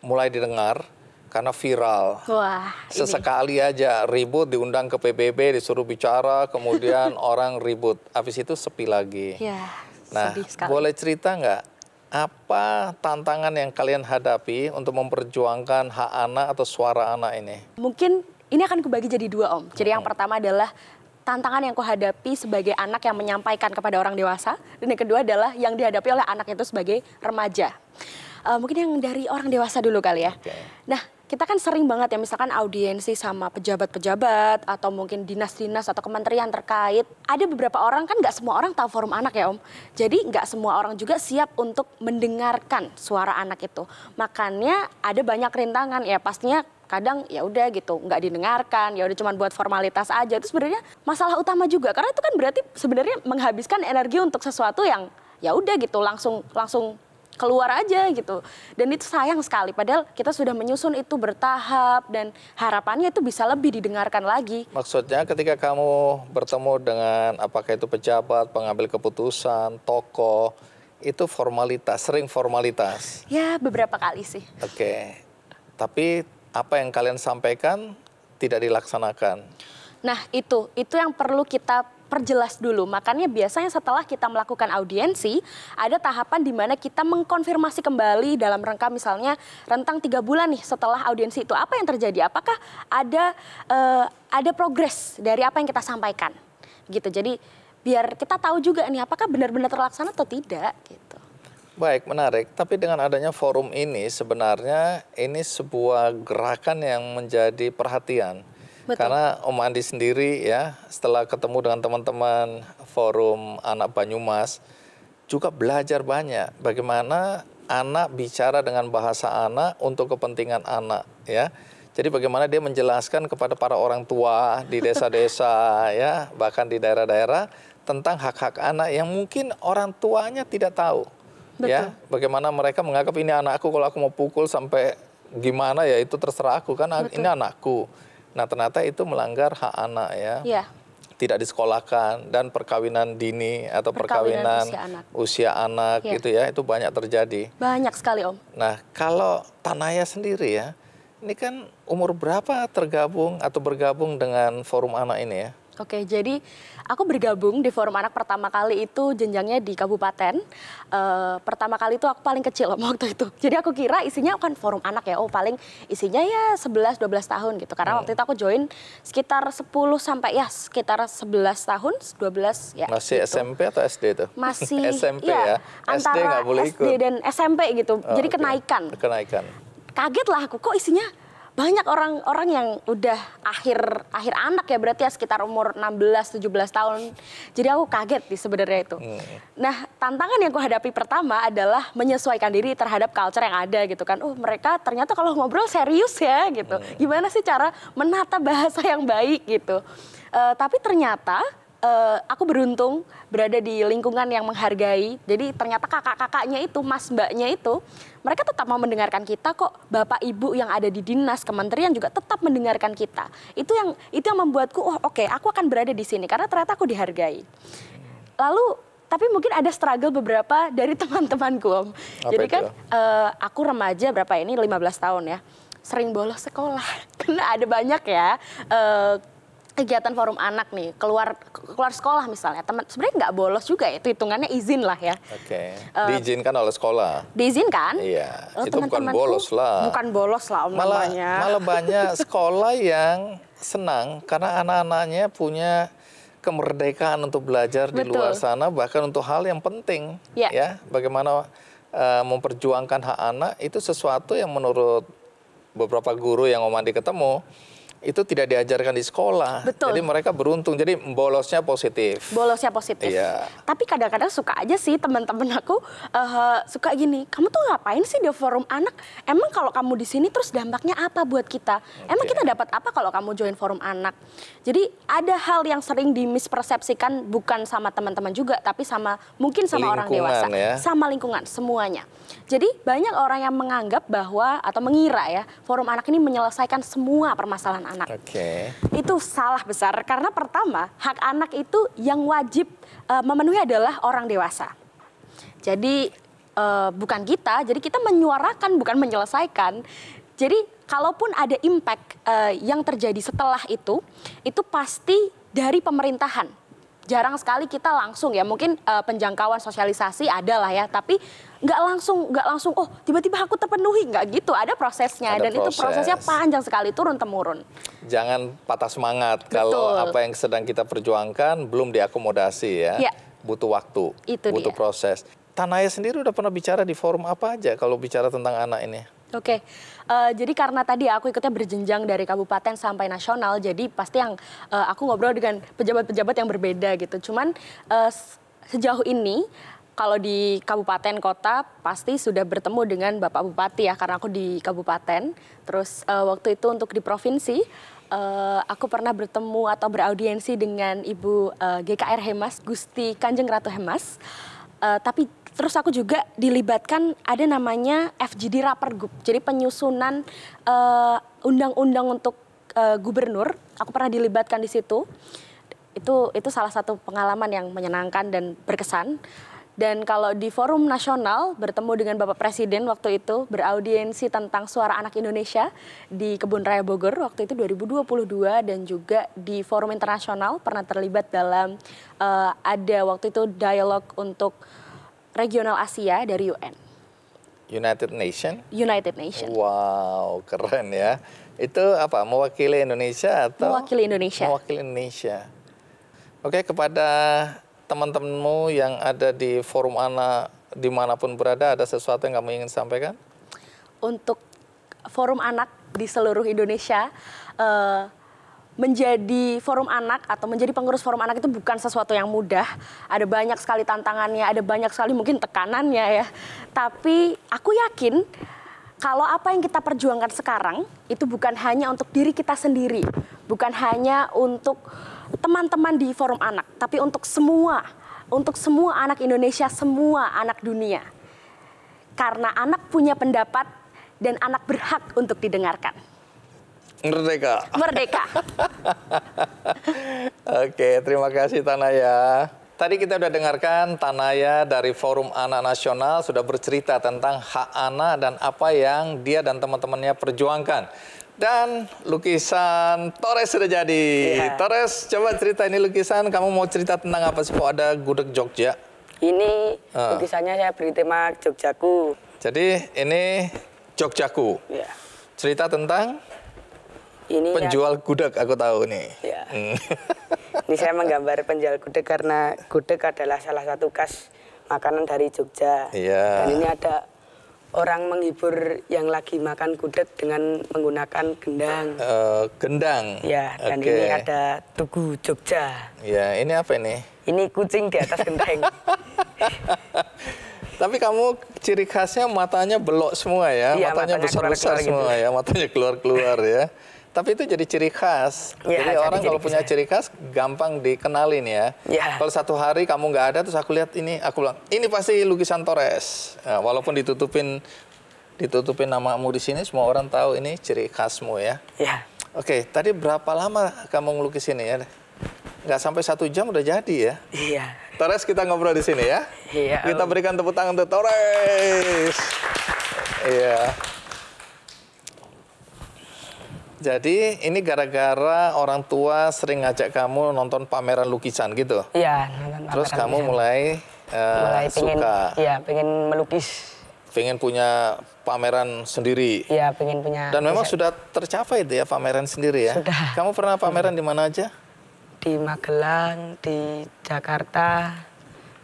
mulai didengar karena viral. Wah, Sesekali ini. aja ribut diundang ke PBB disuruh bicara, kemudian orang ribut. Habis itu sepi lagi. Ya, nah, boleh cerita nggak apa tantangan yang kalian hadapi untuk memperjuangkan hak anak atau suara anak ini? Mungkin ini akan kubagi jadi dua om. Jadi yang pertama adalah tantangan yang kuhadapi sebagai anak yang menyampaikan kepada orang dewasa dan yang kedua adalah yang dihadapi oleh anak itu sebagai remaja. Uh, mungkin yang dari orang dewasa dulu kali ya. Okay. Nah, kita kan sering banget ya misalkan audiensi sama pejabat-pejabat atau mungkin dinas-dinas atau kementerian terkait. Ada beberapa orang kan nggak semua orang tahu forum anak ya Om. Jadi nggak semua orang juga siap untuk mendengarkan suara anak itu. Makanya ada banyak rintangan ya pastinya kadang ya udah gitu nggak didengarkan ya udah cuman buat formalitas aja itu sebenarnya masalah utama juga karena itu kan berarti sebenarnya menghabiskan energi untuk sesuatu yang ya udah gitu langsung langsung keluar aja gitu. Dan itu sayang sekali padahal kita sudah menyusun itu bertahap dan harapannya itu bisa lebih didengarkan lagi. Maksudnya ketika kamu bertemu dengan apakah itu pejabat, pengambil keputusan, toko itu formalitas, sering formalitas. Ya, beberapa kali sih. Oke. Okay. Tapi apa yang kalian sampaikan tidak dilaksanakan. Nah, itu itu yang perlu kita perjelas dulu. Makanya biasanya setelah kita melakukan audiensi, ada tahapan di mana kita mengkonfirmasi kembali dalam rangka misalnya rentang tiga bulan nih setelah audiensi itu apa yang terjadi? Apakah ada uh, ada progres dari apa yang kita sampaikan? Gitu. Jadi biar kita tahu juga nih apakah benar-benar terlaksana atau tidak gitu. Baik, menarik. Tapi dengan adanya forum ini sebenarnya ini sebuah gerakan yang menjadi perhatian. Betul. Karena Om Andi sendiri ya setelah ketemu dengan teman-teman forum anak Banyumas juga belajar banyak bagaimana anak bicara dengan bahasa anak untuk kepentingan anak ya. Jadi bagaimana dia menjelaskan kepada para orang tua di desa-desa ya, bahkan di daerah-daerah tentang hak-hak anak yang mungkin orang tuanya tidak tahu Ya, Betul. ya bagaimana mereka menganggap ini anakku kalau aku mau pukul sampai gimana ya itu terserah aku kan ah, Betul. ini anakku nah ternyata itu melanggar hak anak ya, ya. tidak disekolahkan dan perkawinan dini atau perkawinan, perkawinan usia anak, usia anak ya. gitu ya itu banyak terjadi banyak sekali om nah kalau Tanaya sendiri ya ini kan umur berapa tergabung atau bergabung dengan forum anak ini ya Oke, jadi aku bergabung di forum anak pertama kali itu jenjangnya di kabupaten. E, pertama kali itu aku paling kecil waktu itu. Jadi aku kira isinya kan forum anak ya. Oh, paling isinya ya 11 12 tahun gitu. Karena hmm. waktu itu aku join sekitar 10 sampai ya sekitar 11 tahun, 12 ya. Masih gitu. SMP atau SD itu? Masih SMP ya. ya. Antara SD, boleh ikut. dan SMP gitu. Oh, jadi okay. kenaikan. Kenaikan. Kaget lah aku kok isinya banyak orang-orang yang udah akhir akhir anak ya berarti ya sekitar umur 16 17 tahun. Jadi aku kaget sih sebenarnya itu. Hmm. Nah, tantangan yang aku hadapi pertama adalah menyesuaikan diri terhadap culture yang ada gitu kan. Oh, mereka ternyata kalau ngobrol serius ya gitu. Hmm. Gimana sih cara menata bahasa yang baik gitu. Uh, tapi ternyata Uh, aku beruntung berada di lingkungan yang menghargai. Jadi ternyata kakak-kakaknya itu, mas mbaknya itu mereka tetap mau mendengarkan kita kok. Bapak Ibu yang ada di dinas kementerian juga tetap mendengarkan kita. Itu yang itu yang membuatku oh oke, okay, aku akan berada di sini karena ternyata aku dihargai. Lalu tapi mungkin ada struggle beberapa dari teman-temanku om. Apa Jadi kan uh, aku remaja berapa ini 15 tahun ya. Sering bolos sekolah. Karena ada banyak ya uh, kegiatan forum anak nih keluar keluar sekolah misalnya teman sebenarnya nggak bolos juga ya itu hitungannya izin lah ya oke okay. uh, eh, diizinkan oleh sekolah diizinkan iya oh, itu bukan bolos lah bukan bolos lah om malah namanya. malah banyak sekolah yang senang karena anak-anaknya punya kemerdekaan untuk belajar Betul. di luar sana bahkan untuk hal yang penting yeah. ya bagaimana uh, memperjuangkan hak anak itu sesuatu yang menurut beberapa guru yang Om Andi ketemu itu tidak diajarkan di sekolah. Betul. Jadi mereka beruntung. Jadi bolosnya positif. Bolosnya positif. Iya. Tapi kadang-kadang suka aja sih teman-teman aku uh, suka gini. Kamu tuh ngapain sih di forum anak? Emang kalau kamu di sini terus dampaknya apa buat kita? Emang kita dapat apa kalau kamu join forum anak? Jadi ada hal yang sering dimispersepsikan bukan sama teman-teman juga, tapi sama mungkin sama lingkungan, orang dewasa, ya? sama lingkungan semuanya. Jadi banyak orang yang menganggap bahwa atau mengira ya forum anak ini menyelesaikan semua permasalahan anak. Oke. Okay. Itu salah besar karena pertama hak anak itu yang wajib uh, memenuhi adalah orang dewasa. Jadi uh, bukan kita, jadi kita menyuarakan bukan menyelesaikan. Jadi kalaupun ada impact uh, yang terjadi setelah itu, itu pasti dari pemerintahan jarang sekali kita langsung ya mungkin uh, penjangkauan sosialisasi adalah ya tapi nggak langsung nggak langsung oh tiba-tiba aku terpenuhi nggak gitu ada prosesnya ada dan proses. itu prosesnya panjang sekali turun temurun jangan patah semangat Betul. kalau apa yang sedang kita perjuangkan belum diakomodasi ya, ya. butuh waktu itu butuh dia. proses Tanaya sendiri udah pernah bicara di forum apa aja kalau bicara tentang anak ini Oke, okay. uh, eh, jadi karena tadi aku ikutnya berjenjang dari kabupaten sampai nasional, jadi pasti yang uh, aku ngobrol dengan pejabat-pejabat yang berbeda gitu. Cuman uh, sejauh ini kalau di kabupaten kota pasti sudah bertemu dengan bapak bupati ya, karena aku di kabupaten. Terus uh, waktu itu untuk di provinsi uh, aku pernah bertemu atau beraudiensi dengan ibu uh, GKR Hemas Gusti Kanjeng Ratu Hemas. Uh, tapi Terus aku juga dilibatkan ada namanya FGD Group. Jadi penyusunan eh, undang-undang uh, untuk uh, gubernur. Aku pernah dilibatkan di situ. Itu itu salah satu pengalaman yang menyenangkan dan berkesan. Dan kalau di forum nasional bertemu dengan Bapak Presiden waktu itu beraudiensi tentang suara anak Indonesia di Kebun Raya Bogor waktu itu 2022 dan juga di forum internasional pernah terlibat dalam uh, ada waktu itu dialog untuk regional Asia dari UN. United Nation? United Nation. Wow, keren ya. Itu apa? Mewakili Indonesia atau? Mewakili Indonesia. Mewakili Indonesia. Oke, kepada teman-temanmu yang ada di forum anak dimanapun berada, ada sesuatu yang kamu ingin sampaikan? Untuk forum anak di seluruh Indonesia, eh, menjadi forum anak atau menjadi pengurus forum anak itu bukan sesuatu yang mudah. Ada banyak sekali tantangannya, ada banyak sekali mungkin tekanannya ya. Tapi aku yakin kalau apa yang kita perjuangkan sekarang itu bukan hanya untuk diri kita sendiri, bukan hanya untuk teman-teman di forum anak, tapi untuk semua, untuk semua anak Indonesia, semua anak dunia. Karena anak punya pendapat dan anak berhak untuk didengarkan. Merdeka. Merdeka. Oke, terima kasih Tanaya. Tadi kita sudah dengarkan Tanaya dari Forum Anak Nasional sudah bercerita tentang hak anak dan apa yang dia dan teman-temannya perjuangkan. Dan lukisan Torres sudah jadi. Yeah. Torres, coba cerita ini lukisan. Kamu mau cerita tentang apa sih? Kok ada gudeg Jogja? Ini uh. lukisannya saya beri tema Jogjaku. Jadi ini Jogjaku. Yeah. Cerita tentang ini ya. penjual aku, gudeg aku tahu nih. Ya. Hmm. ini saya menggambar penjual gudeg karena gudeg adalah salah satu khas makanan dari Jogja. Ya. Dan ini ada orang menghibur yang lagi makan gudeg dengan menggunakan gendang. Uh, gendang. Ya, dan okay. ini ada tugu Jogja. Ya, ini apa ini? Ini kucing di atas genteng. Tapi kamu ciri khasnya matanya belok semua ya, Iya. matanya besar-besar besar semua gitu. ya, matanya keluar-keluar ya. Tapi itu jadi ciri khas. Ya, jadi orang kalau punya ciri khas gampang dikenalin ya. ya. Kalau satu hari kamu nggak ada terus aku lihat ini, aku bilang ini pasti lukisan Torres. Nah, walaupun ditutupin ditutupin namamu di sini, semua orang tahu ini ciri khasmu ya. Ya. Oke, tadi berapa lama kamu ngelukis ini ya? Nggak sampai satu jam udah jadi ya? Iya. Torres kita ngobrol di sini ya. Iya. Kita berikan tepuk tangan untuk Torres. Iya. Jadi ini gara-gara orang tua sering ngajak kamu nonton pameran lukisan gitu? Iya, nonton Terus kamu lukisan. mulai, uh, mulai pengen, suka? Iya, pengen melukis. Pengen punya pameran sendiri? Iya, pengen punya. Dan memang bisa. sudah tercapai itu ya pameran sendiri ya? Sudah. Kamu pernah pameran di mana aja? Di Magelang, di Jakarta,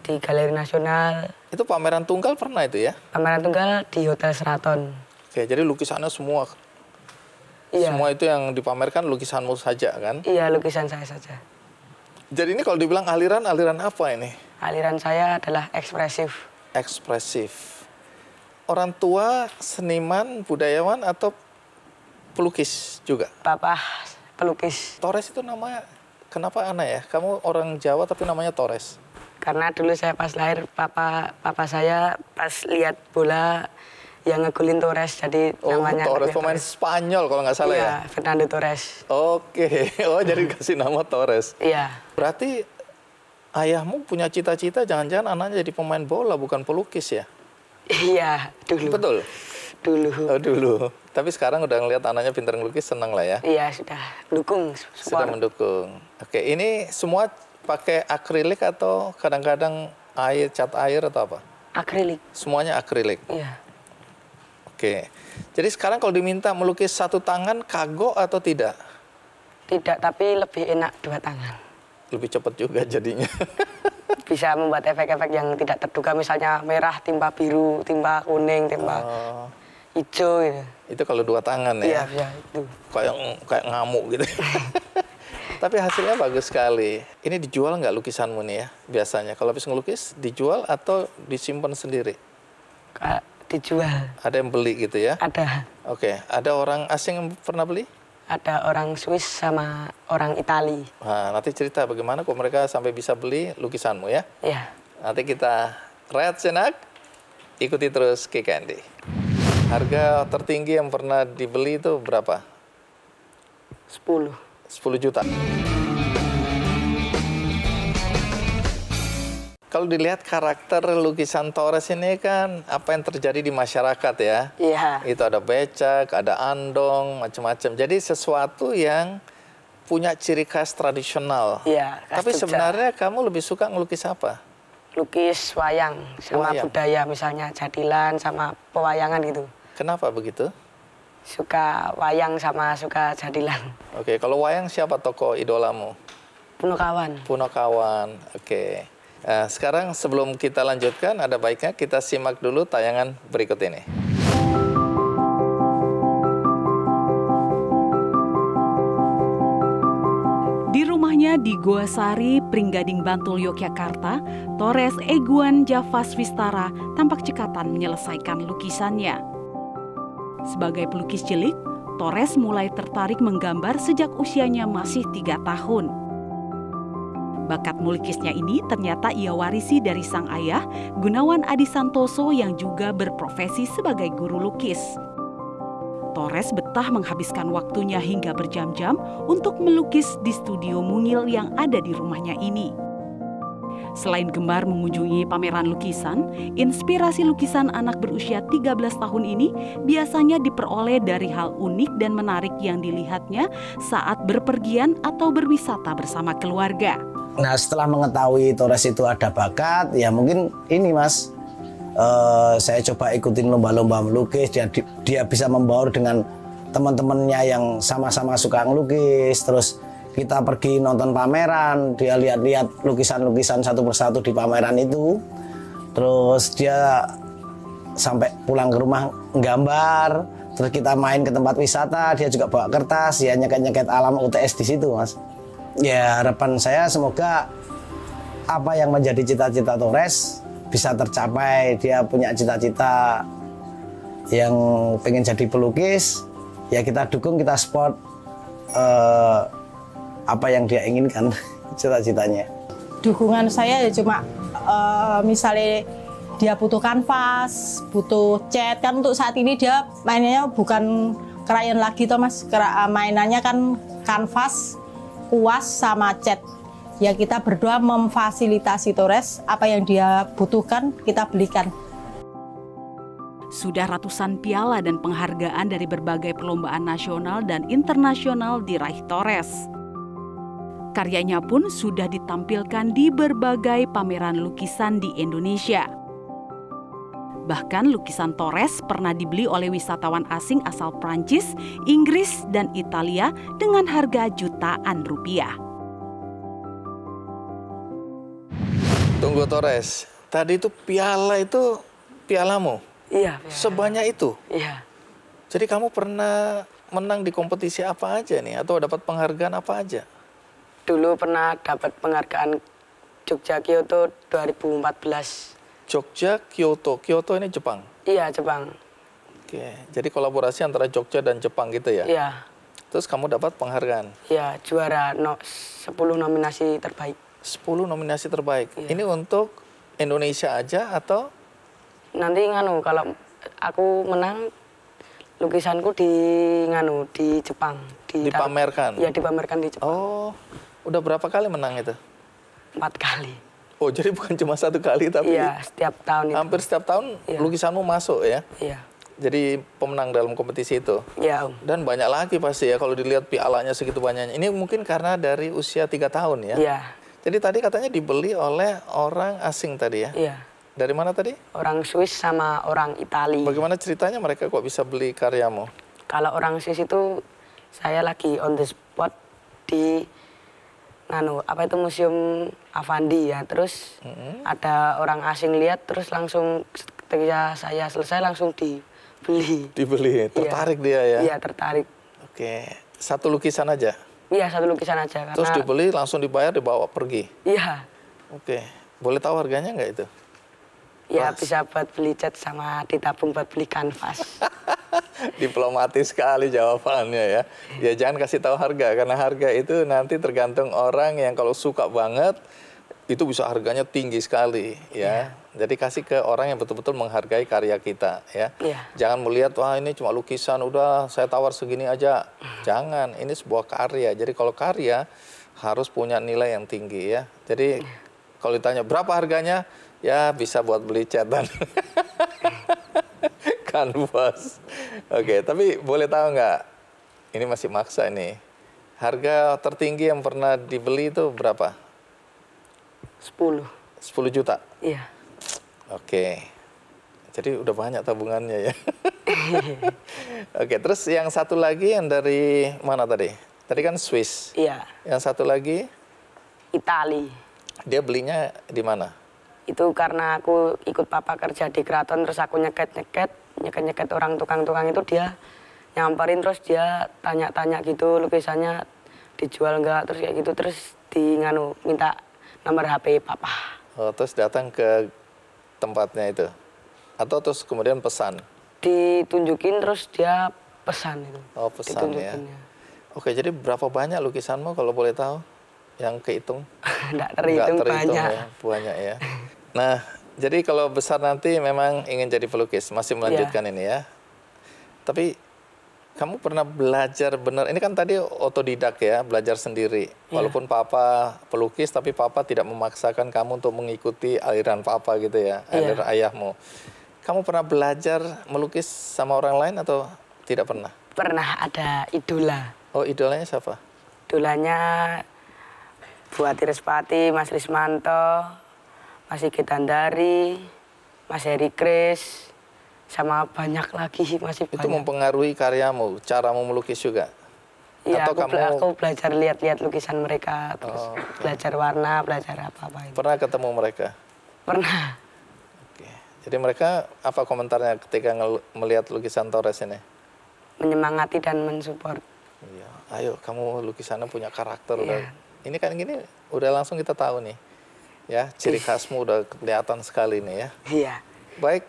di Galeri Nasional. Itu pameran tunggal pernah itu ya? Pameran tunggal di Hotel Seraton. Oke, jadi lukisannya semua Iya. Semua itu yang dipamerkan lukisanmu saja kan? Iya, lukisan saya saja. Jadi ini kalau dibilang aliran-aliran apa ini? Aliran saya adalah ekspresif. Ekspresif. Orang tua, seniman, budayawan, atau pelukis juga? Papa pelukis. Torres itu namanya kenapa aneh ya? Kamu orang Jawa tapi namanya Torres. Karena dulu saya pas lahir papa papa saya pas lihat bola yang ngegulin Torres jadi oh, namanya Torres pemain Spanyol kalau nggak salah iya, ya Fernando Torres oke oh jadi kasih nama Torres iya berarti ayahmu punya cita-cita jangan-jangan anaknya jadi pemain bola bukan pelukis ya iya dulu betul dulu oh, dulu tapi sekarang udah ngeliat anaknya pintar ngelukis senang lah ya iya sudah dukung support. sudah mendukung oke ini semua pakai akrilik atau kadang-kadang air cat air atau apa akrilik semuanya akrilik iya Oke. Jadi sekarang kalau diminta melukis satu tangan kagok atau tidak? Tidak, tapi lebih enak dua tangan. Lebih cepat juga jadinya. Bisa membuat efek-efek yang tidak terduga, misalnya merah timpa biru, timpa kuning, timpa oh. hijau gitu. Itu kalau dua tangan ya? Iya, iya itu. Kayak kayak ngamuk gitu. Tapi hasilnya bagus sekali. Ini dijual nggak lukisanmu nih ya biasanya? Kalau habis ngelukis dijual atau disimpan sendiri? dijual. Ada yang beli gitu ya? Ada. Oke, okay. ada orang asing yang pernah beli? Ada orang Swiss sama orang Itali. Nah, nanti cerita bagaimana kok mereka sampai bisa beli lukisanmu ya? Iya. Nanti kita rehat Senak, ikuti terus Kick Harga tertinggi yang pernah dibeli itu berapa? 10. 10 juta. kalau dilihat karakter lukisan Torres ini kan apa yang terjadi di masyarakat ya. Iya. Itu ada becak, ada andong, macam-macam. Jadi sesuatu yang punya ciri khas tradisional. Iya. Tapi sebenarnya kamu lebih suka ngelukis apa? Lukis wayang sama wayang. budaya misalnya jadilan sama pewayangan gitu. Kenapa begitu? Suka wayang sama suka jadilan. Oke, kalau wayang siapa tokoh idolamu? Punokawan. Punokawan, oke. Okay. Nah, sekarang sebelum kita lanjutkan, ada baiknya kita simak dulu tayangan berikut ini. Di rumahnya di Goa Sari, Pringgading Bantul, Yogyakarta, Torres Eguan Javas Vistara tampak cekatan menyelesaikan lukisannya. Sebagai pelukis cilik, Torres mulai tertarik menggambar sejak usianya masih tiga tahun. Bakat melukisnya ini ternyata ia warisi dari sang ayah, Gunawan Adi Santoso yang juga berprofesi sebagai guru lukis. Torres betah menghabiskan waktunya hingga berjam-jam untuk melukis di studio mungil yang ada di rumahnya ini. Selain gemar mengunjungi pameran lukisan, inspirasi lukisan anak berusia 13 tahun ini biasanya diperoleh dari hal unik dan menarik yang dilihatnya saat berpergian atau berwisata bersama keluarga. Nah setelah mengetahui Torres itu ada bakat, ya mungkin ini mas, uh, saya coba ikutin lomba-lomba melukis. Dia dia bisa membaur dengan teman-temannya yang sama-sama suka ngelukis. Terus kita pergi nonton pameran, dia lihat-lihat lukisan-lukisan satu persatu di pameran itu. Terus dia sampai pulang ke rumah gambar, terus kita main ke tempat wisata, dia juga bawa kertas, ya nyeket-nyeket alam UTS di situ, Mas ya harapan saya semoga apa yang menjadi cita-cita Torres bisa tercapai dia punya cita-cita yang pengen jadi pelukis ya kita dukung kita support uh, apa yang dia inginkan cita-citanya dukungan saya ya cuma uh, misalnya dia butuh kanvas, butuh cat kan untuk saat ini dia mainnya bukan krayon lagi Thomas mas mainannya kan kanvas kuas sama cat ya kita berdoa memfasilitasi Torres apa yang dia butuhkan kita belikan. Sudah ratusan piala dan penghargaan dari berbagai perlombaan nasional dan internasional diraih Torres. Karyanya pun sudah ditampilkan di berbagai pameran lukisan di Indonesia. Bahkan lukisan Torres pernah dibeli oleh wisatawan asing asal Prancis, Inggris, dan Italia dengan harga jutaan rupiah. Tunggu Torres, tadi itu piala itu pialamu. Iya. Piala. Sebanyak itu. Iya. Jadi kamu pernah menang di kompetisi apa aja nih atau dapat penghargaan apa aja? Dulu pernah dapat penghargaan Jogja Kyoto 2014. Jogja, Kyoto. Kyoto ini Jepang? Iya, Jepang. Oke, jadi kolaborasi antara Jogja dan Jepang gitu ya? Iya. Terus kamu dapat penghargaan? Iya, juara no, 10 nominasi terbaik. 10 nominasi terbaik? Ya. Ini untuk Indonesia aja atau? Nanti nganu, kalau aku menang lukisanku di nganu di Jepang di dipamerkan Iya, dipamerkan di Jepang oh udah berapa kali menang itu empat kali Oh, jadi bukan cuma satu kali tapi ya, setiap tahun itu. Hampir setiap tahun ya. lukisanmu masuk ya? Iya. Jadi pemenang dalam kompetisi itu. Iya, Dan banyak lagi pasti ya kalau dilihat pialanya segitu banyaknya. Ini mungkin karena dari usia tiga tahun ya? Iya. Jadi tadi katanya dibeli oleh orang asing tadi ya? Iya. Dari mana tadi? Orang Swiss sama orang Itali. Bagaimana ceritanya mereka kok bisa beli karyamu? Kalau orang Swiss itu saya lagi on the spot di nano apa itu museum Avandi ya terus hmm. ada orang asing lihat terus langsung ketika saya selesai langsung dibeli dibeli iya. tertarik ya. dia ya iya tertarik oke satu lukisan aja iya satu lukisan aja karena... terus dibeli langsung dibayar dibawa pergi iya oke boleh tahu harganya nggak itu Ya Mas. bisa buat beli cat sama ditabung buat beli kanvas. Diplomatis sekali jawabannya ya. Ya jangan kasih tahu harga karena harga itu nanti tergantung orang yang kalau suka banget itu bisa harganya tinggi sekali ya. ya. Jadi kasih ke orang yang betul-betul menghargai karya kita ya. ya. Jangan melihat wah ini cuma lukisan udah saya tawar segini aja. Jangan, ini sebuah karya. Jadi kalau karya harus punya nilai yang tinggi ya. Jadi ya. kalau ditanya berapa harganya? ya bisa buat beli cat dan kanvas oke okay, tapi boleh tahu nggak ini masih maksa ini. harga tertinggi yang pernah dibeli itu berapa 10 10 juta iya oke okay. jadi udah banyak tabungannya ya oke okay, terus yang satu lagi yang dari mana tadi tadi kan Swiss iya yang satu lagi Itali dia belinya di mana itu karena aku ikut papa kerja di keraton terus aku nyeket-nyeket nyeket-nyeket orang tukang-tukang itu dia nyamperin terus dia tanya-tanya gitu lukisannya dijual enggak terus kayak gitu terus di nganu minta nomor HP papa. Oh, terus datang ke tempatnya itu atau terus kemudian pesan? Ditunjukin terus dia pesan itu. Oh, pesan ya. Oke, jadi berapa banyak lukisanmu kalau boleh tahu yang kehitung? Enggak terhitung, terhitung banyak. Ya, banyak ya. Nah, jadi kalau besar nanti memang ingin jadi pelukis, masih iya. melanjutkan yeah. ini ya. Tapi kamu pernah belajar benar? Ini kan tadi otodidak ya, belajar sendiri. Yeah. Walaupun papa pelukis, tapi papa tidak memaksakan kamu untuk mengikuti aliran papa gitu ya, iya. aliran yeah. ayahmu. Kamu pernah belajar melukis sama orang lain atau tidak pernah? Pernah ada idola. Oh, idolanya siapa? Idolanya Buat Irespati, Mas Rismanto, Mas Iki Tandari, Mas Heri Kris, sama banyak lagi masih banyak. Itu mempengaruhi karyamu, caramu melukis juga? Iya, Atau aku, kamu... aku belajar lihat-lihat lukisan mereka, terus oh, okay. belajar warna, belajar apa-apa. Pernah ketemu mereka? Pernah. Oke. Jadi mereka apa komentarnya ketika melihat lukisan Torres ini? Menyemangati dan mensupport. Iya, ayo kamu lukisannya punya karakter. Iya. Dan... Ini kan gini udah langsung kita tahu nih Ya, ciri khasmu udah kelihatan sekali nih ya. Iya. Baik,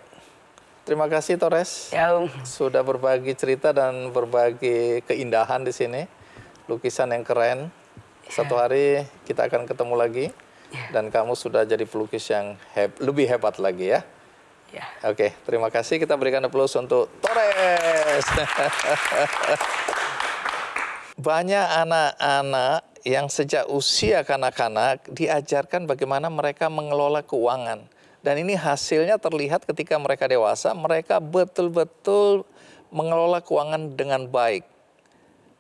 terima kasih Torres ya, um. sudah berbagi cerita dan berbagi keindahan di sini, lukisan yang keren. Iya. Satu hari kita akan ketemu lagi iya. dan kamu sudah jadi pelukis yang heb lebih hebat lagi ya. Ya. Oke, terima kasih. Kita berikan aplaus untuk Torres. Banyak anak-anak yang sejak usia kanak-kanak diajarkan bagaimana mereka mengelola keuangan. Dan ini hasilnya terlihat ketika mereka dewasa, mereka betul-betul mengelola keuangan dengan baik.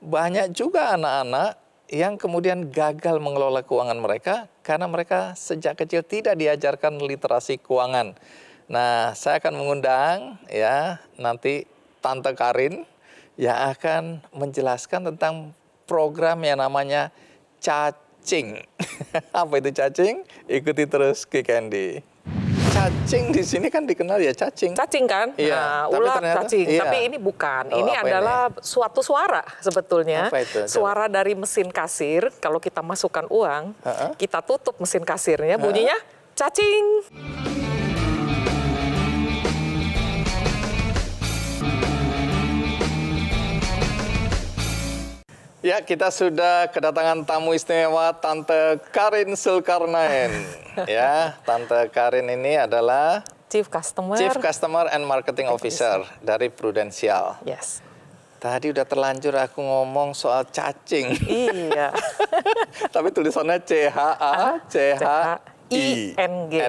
Banyak juga anak-anak yang kemudian gagal mengelola keuangan mereka karena mereka sejak kecil tidak diajarkan literasi keuangan. Nah, saya akan mengundang ya nanti Tante Karin yang akan menjelaskan tentang program yang namanya cacing. Apa itu cacing? Ikuti terus Ki Candy. cacing di sini kan dikenal ya cacing. Cacing kan? Iya. Nah, ular ternyata, cacing. Iya. Tapi ini bukan. Oh, ini adalah ini? suatu suara sebetulnya. Apa itu? Suara Coba. dari mesin kasir. Kalau kita masukkan uang, uh -uh. kita tutup mesin kasirnya, bunyinya uh -uh. cacing. Ya, kita sudah kedatangan tamu istimewa Tante Karin Sulkarnain. ya, Tante Karin ini adalah Chief Customer Chief Customer and Marketing Officer dari Prudential. Yes. Tadi udah terlanjur aku ngomong soal cacing. Iya. Tapi tulisannya C H A C H i n g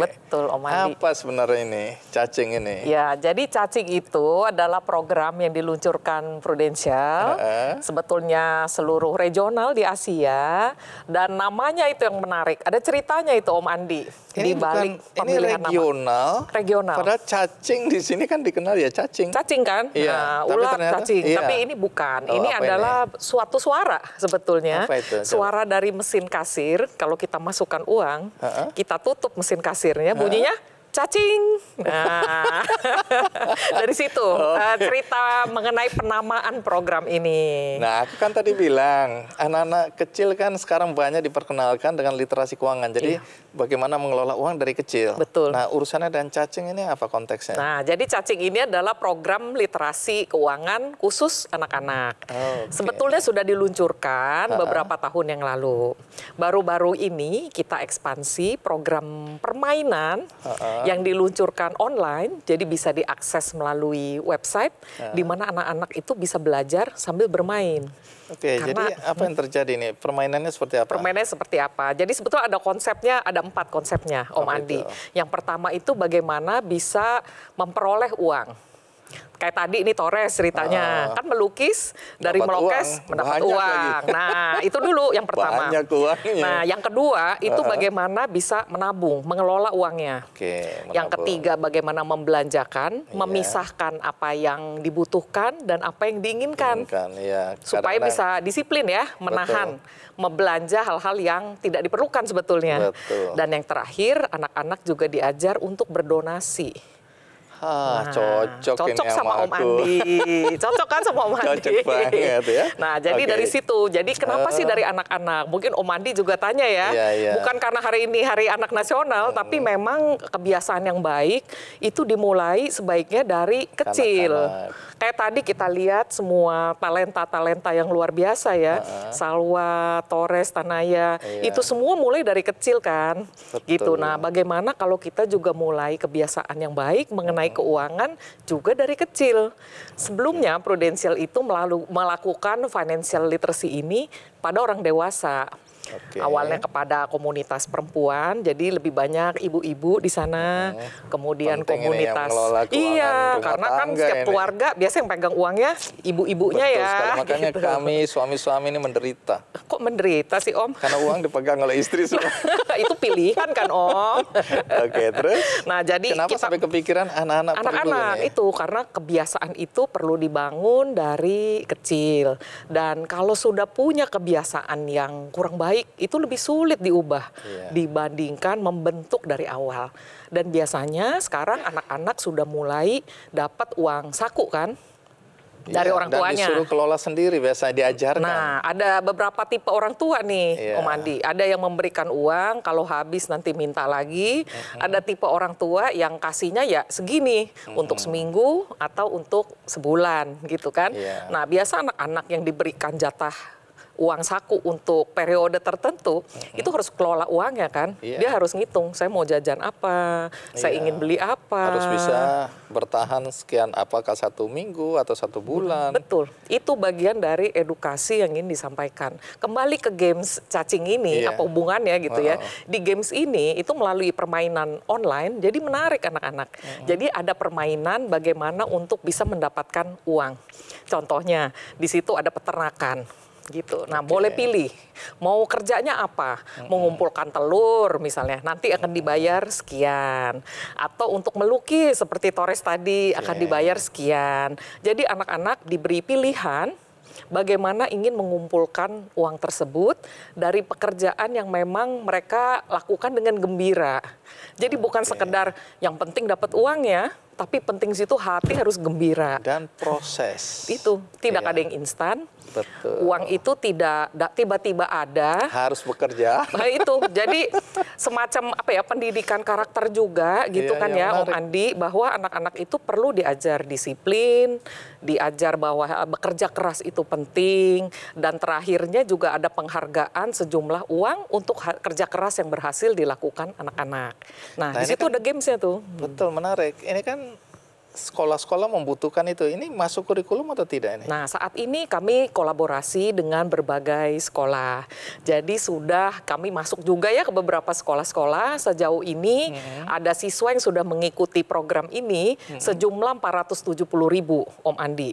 Betul, Om Andi. Apa sebenarnya ini cacing ini? Ya, jadi cacing itu adalah program yang diluncurkan Prudential. Uh -uh. Sebetulnya seluruh regional di Asia dan namanya itu yang menarik. Ada ceritanya itu Om Andi ini di balik bukan, ini regional. Nama. Regional. Padahal cacing di sini kan dikenal ya cacing. Cacing kan? ya Nah, tapi ular ternyata, cacing. Iya. Tapi ini bukan. Oh, ini adalah ini? suatu suara sebetulnya. Apa itu? Suara dari mesin kasir kalau kita masukkan uang kita tutup mesin kasirnya bunyinya cacing. Nah, dari situ oh. cerita mengenai penamaan program ini. Nah, aku kan tadi bilang anak-anak kecil kan sekarang banyak diperkenalkan dengan literasi keuangan. Jadi iya. bagaimana mengelola uang dari kecil. Betul. Nah, urusannya dan cacing ini apa konteksnya? Nah, jadi cacing ini adalah program literasi keuangan khusus anak-anak. Oh, okay. Sebetulnya sudah diluncurkan uh -huh. beberapa tahun yang lalu. Baru-baru ini kita ekspansi program permainan uh -huh Iya. yang diluncurkan online, jadi bisa diakses melalui website, uh. di mana anak-anak itu bisa belajar sambil bermain. Oke, okay, jadi apa yang terjadi nih? Permainannya seperti apa? Permainannya seperti apa? Jadi sebetulnya ada konsepnya, ada empat konsepnya, Om oh, Andi. Itu. Yang pertama itu bagaimana bisa memperoleh uang kayak tadi ini Torres ceritanya uh, kan melukis dari melokes uang. mendapat uang. Lagi. Nah itu dulu yang pertama. Nah yang kedua itu ah. bagaimana bisa menabung, mengelola uangnya. Okay, Menabung. Yang ketiga bagaimana membelanjakan, yeah. memisahkan apa yang dibutuhkan dan apa yang diinginkan. Diinginkan, iya. Supaya bisa disiplin ya, menahan, betul. membelanja hal-hal yang tidak diperlukan sebetulnya. Betul. Dan yang terakhir anak-anak juga diajar untuk berdonasi ah nah, cocok, cocok sama, sama Om Andi. Cocok kan sama Om Andi. Cocok banget ya. Nah, jadi okay. dari situ. Jadi kenapa uh. sih dari ah. anak-anak? Mungkin Om Andi juga tanya ya. Yeah, yeah. Bukan karena hari ini Hari Anak Nasional, hmm. tapi memang kebiasaan yang baik itu dimulai sebaiknya dari kecil. Anak -anak kayak tadi kita lihat semua talenta-talenta yang luar biasa ya. Uh -huh. Salwa, Torres, Tanaya. Iya. Itu semua mulai dari kecil kan. Betul. Gitu. Nah, bagaimana kalau kita juga mulai kebiasaan yang baik mengenai uh -huh. keuangan juga dari kecil. Sebelumnya iya. Prudential itu melalu, melakukan financial literacy ini pada orang dewasa. Okay. Awalnya kepada komunitas perempuan, jadi lebih banyak ibu-ibu di sana, hmm. kemudian Penting ya, komunitas. Iya, karena kan setiap ini. keluarga biasanya yang pegang uangnya ibu-ibunya ya. Sekali. Makanya gitu. kami suami-suami ini menderita. Kok menderita sih Om? Karena uang dipegang oleh istri semua. itu pilihan kan Om. Oke, okay, terus. Nah, jadi kenapa kita, sampai kepikiran anak-anak Anak-anak ya? itu karena kebiasaan itu perlu dibangun dari kecil. Dan kalau sudah punya kebiasaan yang kurang baik itu lebih sulit diubah yeah. dibandingkan membentuk dari awal. Dan biasanya sekarang anak-anak sudah mulai dapat uang saku kan iya, dari orang dan tuanya. disuruh kelola sendiri biasanya diajarkan. Nah, ada beberapa tipe orang tua nih, yeah. Om Andi. Ada yang memberikan uang, kalau habis nanti minta lagi. Mm -hmm. Ada tipe orang tua yang kasihnya ya segini mm -hmm. untuk seminggu atau untuk sebulan gitu kan. Yeah. Nah, biasa anak-anak yang diberikan jatah uang saku untuk periode tertentu, mm-hmm. itu harus kelola uangnya kan. Yeah. Dia harus ngitung, saya mau jajan apa, yeah. saya iya. ingin beli apa. Harus bisa bertahan sekian apakah satu minggu atau satu bulan. Betul, itu bagian dari edukasi yang ingin disampaikan. Kembali ke games cacing ini, yeah. apa hubungannya gitu wow. ya. Di games ini itu melalui permainan online, jadi menarik anak-anak. Mm-hmm. Jadi ada permainan bagaimana untuk bisa mendapatkan uang. Contohnya, di situ ada peternakan gitu. Nah, okay. boleh pilih mau kerjanya apa? Mm-hmm. Mengumpulkan telur misalnya, nanti akan dibayar sekian. Atau untuk melukis seperti Torres tadi okay. Iya, akan iya, dibayar iya. sekian. Jadi anak-anak diberi pilihan bagaimana ingin mengumpulkan uang tersebut dari pekerjaan yang memang mereka lakukan dengan gembira jadi ah, bukan sekedar yang penting dapat uangnya, tapi penting situ hati harus gembira. Dan proses. itu tidak yeah. ada yang instan. Betul. Uang itu tidak tiba-tiba ada. Harus bekerja. Nah, itu. Jadi semacam apa ya pendidikan karakter juga gitu yeah, kan ya, ya Om Andi bahwa anak-anak itu perlu diajar disiplin, diajar bahwa eh, bekerja keras itu penting dan terakhirnya juga ada penghargaan sejumlah uang untuk kerja keras yang berhasil dilakukan anak-anak. Nah, nah di situ kan, ada gamesnya tuh. Hmm. Betul, menarik. Ini kan sekolah-sekolah membutuhkan itu. Ini masuk kurikulum atau tidak ini? Nah, saat ini kami kolaborasi dengan berbagai sekolah. Jadi sudah kami masuk juga ya ke beberapa sekolah-sekolah. Sejauh ini hmm. ada siswa yang sudah mengikuti program ini hmm. sejumlah 470 ribu, Om Andi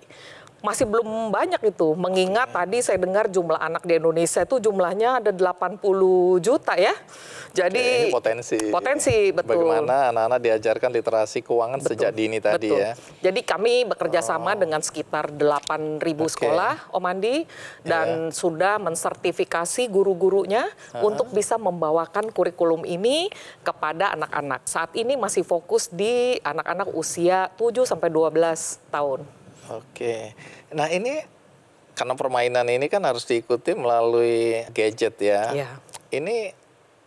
masih belum banyak itu. Mengingat tadi saya dengar jumlah anak di Indonesia itu jumlahnya ada 80 juta ya. Jadi Oke, ini potensi. Potensi betul. Bagaimana anak-anak diajarkan literasi keuangan betul, sejak dini tadi betul. ya. Jadi kami bekerja oh. sama oh. dengan sekitar 8.000 okay. sekolah, Omandi, dan yeah. sudah mensertifikasi guru-gurunya uh untuk bisa membawakan kurikulum ini kepada anak-anak. Saat ini masih fokus di anak-anak usia 7 sampai 12 tahun. Oke. Nah, ini karena permainan ini kan harus diikuti melalui gadget ya. Iya. Ini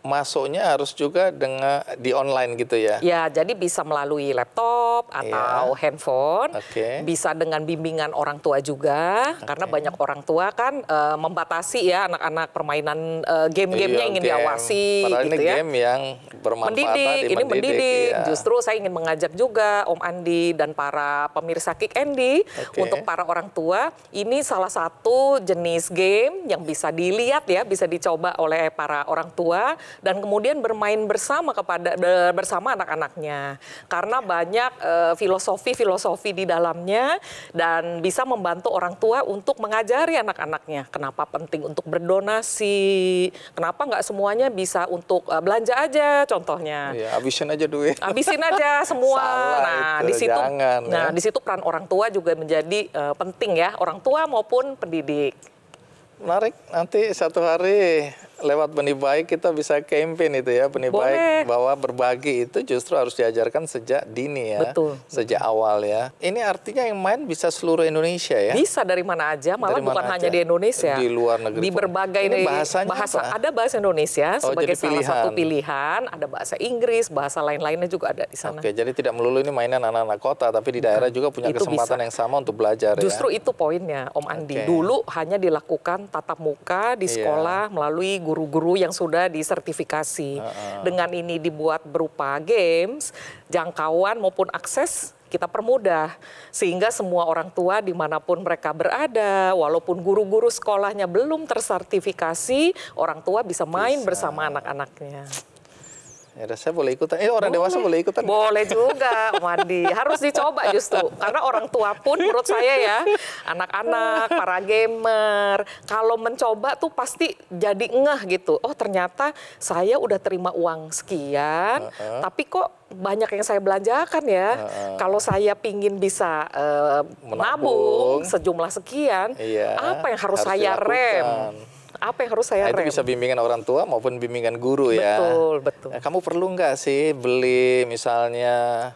masuknya harus juga dengan di online gitu ya? Ya, jadi bisa melalui laptop iya. atau ya. handphone, okay. bisa dengan bimbingan orang tua juga, okay. karena banyak orang tua kan uh, membatasi ya anak-anak permainan uh, game-gamenya iya, ingin game. diawasi. Padahal gitu ini ya. game yang bermanfaat. Mendidik, ini mendidik. Ya. Justru saya ingin mengajak juga Om Andi dan para pemirsa Kick Andy okay. untuk para orang tua, ini salah satu jenis game yang bisa dilihat ya, bisa dicoba oleh para orang tua dan kemudian bermain bersama kepada bersama anak-anaknya karena banyak eh, filosofi-filosofi uh, di dalamnya dan bisa membantu orang tua untuk mengajari anak-anaknya kenapa penting untuk berdonasi, kenapa nggak semuanya bisa untuk uh, belanja aja contohnya. ya, habisin aja duit. Habisin aja semua. nah, itu. di situ Jangan, ya. nah, ya. di situ peran orang tua juga menjadi uh, penting ya, orang tua maupun pendidik. Menarik, nanti satu hari lewat benih baik kita bisa campaign itu ya benih Boleh. baik bahwa berbagi itu justru harus diajarkan sejak dini ya. Betul. Sejak awal ya. Ini artinya yang main bisa seluruh Indonesia ya. Bisa dari mana aja, malah mana bukan aja. hanya di Indonesia. Di luar negeri. Di berbagai ini bahasa apa? ada bahasa Indonesia oh, sebagai salah satu pilihan, ada bahasa Inggris, bahasa lain-lainnya juga ada di sana. Oke, jadi tidak melulu ini mainan anak-anak kota tapi di daerah juga punya itu kesempatan bisa. yang sama untuk belajar ya. Justru ya. itu poinnya Om Andi. Okay. Dulu hanya dilakukan tatap muka di iya. sekolah yeah. melalui guru guru-guru yang sudah disertifikasi. Uh, uh. Dengan ini dibuat berupa games, jangkauan maupun akses kita permudah sehingga semua orang tua dimanapun mereka berada walaupun guru-guru sekolahnya belum tersertifikasi orang tua bisa main bisa. bersama anak-anaknya. Ya, saya boleh ikutan. Eh orang boleh. dewasa boleh ikutan. Boleh juga, Madi Harus dicoba justru. Karena orang tua pun menurut saya ya, anak-anak, para gamer, kalau mencoba tuh pasti jadi ngeh gitu. Oh, ternyata saya udah terima uang sekian, uh -huh. tapi kok banyak yang saya belanjakan ya. Uh, -huh. Kalau saya pingin bisa uh, menabung. menabung sejumlah sekian, iya, apa yang harus, harus saya dilakukan. rem? apa yang harus saya nah, rem? Itu bisa bimbingan orang tua maupun bimbingan guru betul, ya. Betul, betul. Nah, kamu perlu nggak sih beli misalnya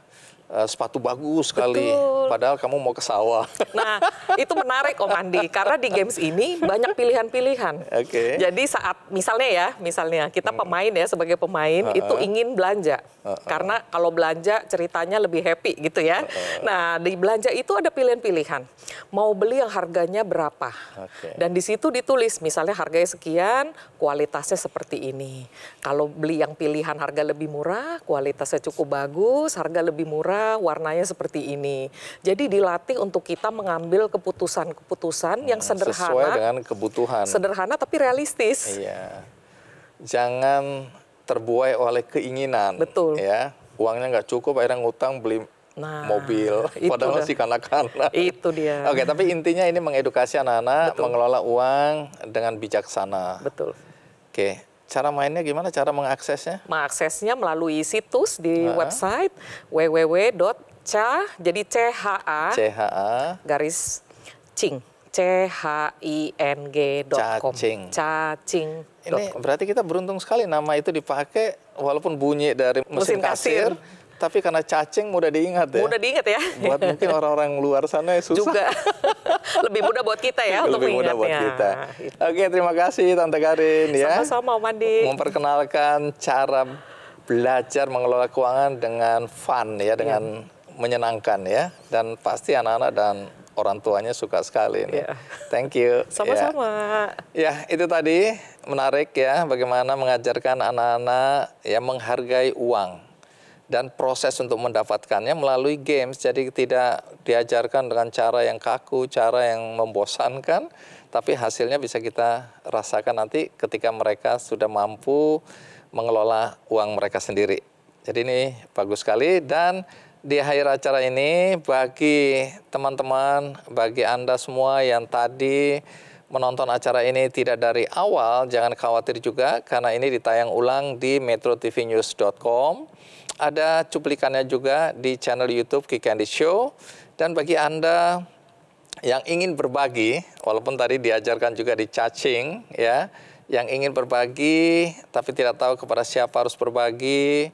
Eh, sepatu bagus sekali, Betul. padahal kamu mau ke sawah. Nah, itu menarik Om Andi, karena di games ini banyak pilihan-pilihan. Oke. Okay. Jadi saat, misalnya ya, misalnya kita hmm. pemain ya, sebagai pemain, uh -uh. itu ingin belanja. Uh -uh. Karena kalau belanja ceritanya lebih happy gitu ya. Uh -uh. Nah, di belanja itu ada pilihan-pilihan. Mau beli yang harganya berapa. Okay. Dan di situ ditulis, misalnya harganya sekian, kualitasnya seperti ini. Kalau beli yang pilihan harga lebih murah, kualitasnya cukup bagus, harga lebih murah, warnanya seperti ini. Jadi dilatih untuk kita mengambil keputusan-keputusan yang hmm, sederhana. Sesuai dengan kebutuhan. Sederhana tapi realistis. Iya. Jangan terbuai oleh keinginan. Betul. Ya, uangnya nggak cukup, akhirnya ngutang beli nah, mobil, padahal masih kanak-kanak. Itu dia. Oke, tapi intinya ini mengedukasi anak-anak mengelola uang dengan bijaksana. Betul. Oke, okay. Cara mainnya gimana? Cara mengaksesnya? Mengaksesnya melalui situs di uh-huh. website www.ca jadi h a garis cing c h i n g .com. cacing cacing ini berarti kita beruntung sekali nama itu dipakai walaupun bunyi dari mesin, mesin kasir, kasir tapi karena cacing mudah diingat ya. Mudah diingat ya. Buat mungkin orang-orang luar sana ya susah. Juga. Lebih mudah buat kita ya Lebih untuk mudah buat kita. Oke, terima kasih Tante Karin ya. Sama-sama Andi. Memperkenalkan cara belajar mengelola keuangan dengan fun ya, dengan ya. menyenangkan ya. Dan pasti anak-anak dan orang tuanya suka sekali ini. Iya. Thank you. Sama-sama. Ya. ya, itu tadi menarik ya bagaimana mengajarkan anak-anak yang menghargai uang dan proses untuk mendapatkannya melalui games. Jadi tidak diajarkan dengan cara yang kaku, cara yang membosankan, tapi hasilnya bisa kita rasakan nanti ketika mereka sudah mampu mengelola uang mereka sendiri. Jadi ini bagus sekali dan di akhir acara ini bagi teman-teman, bagi Anda semua yang tadi menonton acara ini tidak dari awal, jangan khawatir juga karena ini ditayang ulang di metrotvnews.com ada cuplikannya juga di channel YouTube Kiki Candy Show. Dan bagi Anda yang ingin berbagi, walaupun tadi diajarkan juga di cacing, ya, yang ingin berbagi tapi tidak tahu kepada siapa harus berbagi,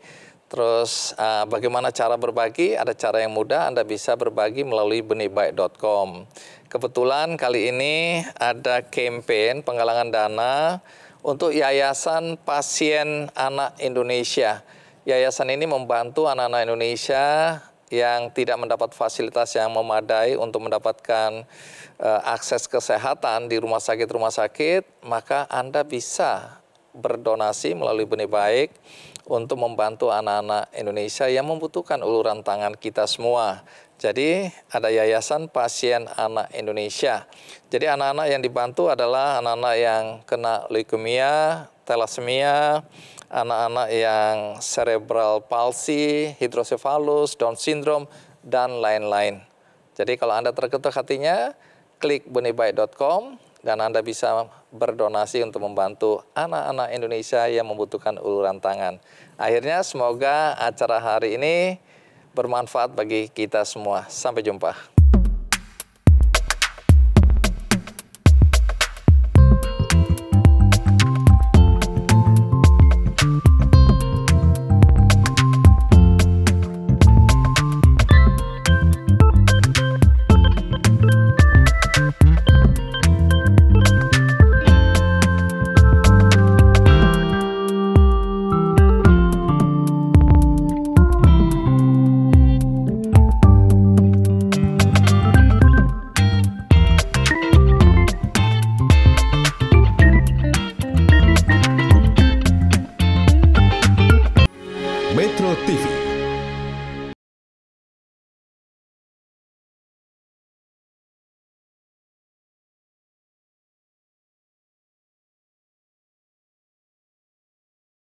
Terus uh, bagaimana cara berbagi? Ada cara yang mudah, Anda bisa berbagi melalui benihbaik.com. Kebetulan kali ini ada campaign penggalangan dana untuk Yayasan Pasien Anak Indonesia. Yayasan ini membantu anak-anak Indonesia yang tidak mendapat fasilitas yang memadai untuk mendapatkan uh, akses kesehatan di rumah sakit-rumah sakit, maka Anda bisa berdonasi melalui benih baik untuk membantu anak-anak Indonesia yang membutuhkan uluran tangan kita semua. Jadi ada Yayasan Pasien Anak Indonesia. Jadi anak-anak yang dibantu adalah anak-anak yang kena leukemia, thalassemia, anak-anak yang cerebral palsy, hidrosefalus, Down syndrome, dan lain-lain. Jadi kalau Anda terketuk hatinya, klik benihbaik.com dan Anda bisa berdonasi untuk membantu anak-anak Indonesia yang membutuhkan uluran tangan. Akhirnya semoga acara hari ini bermanfaat bagi kita semua. Sampai jumpa.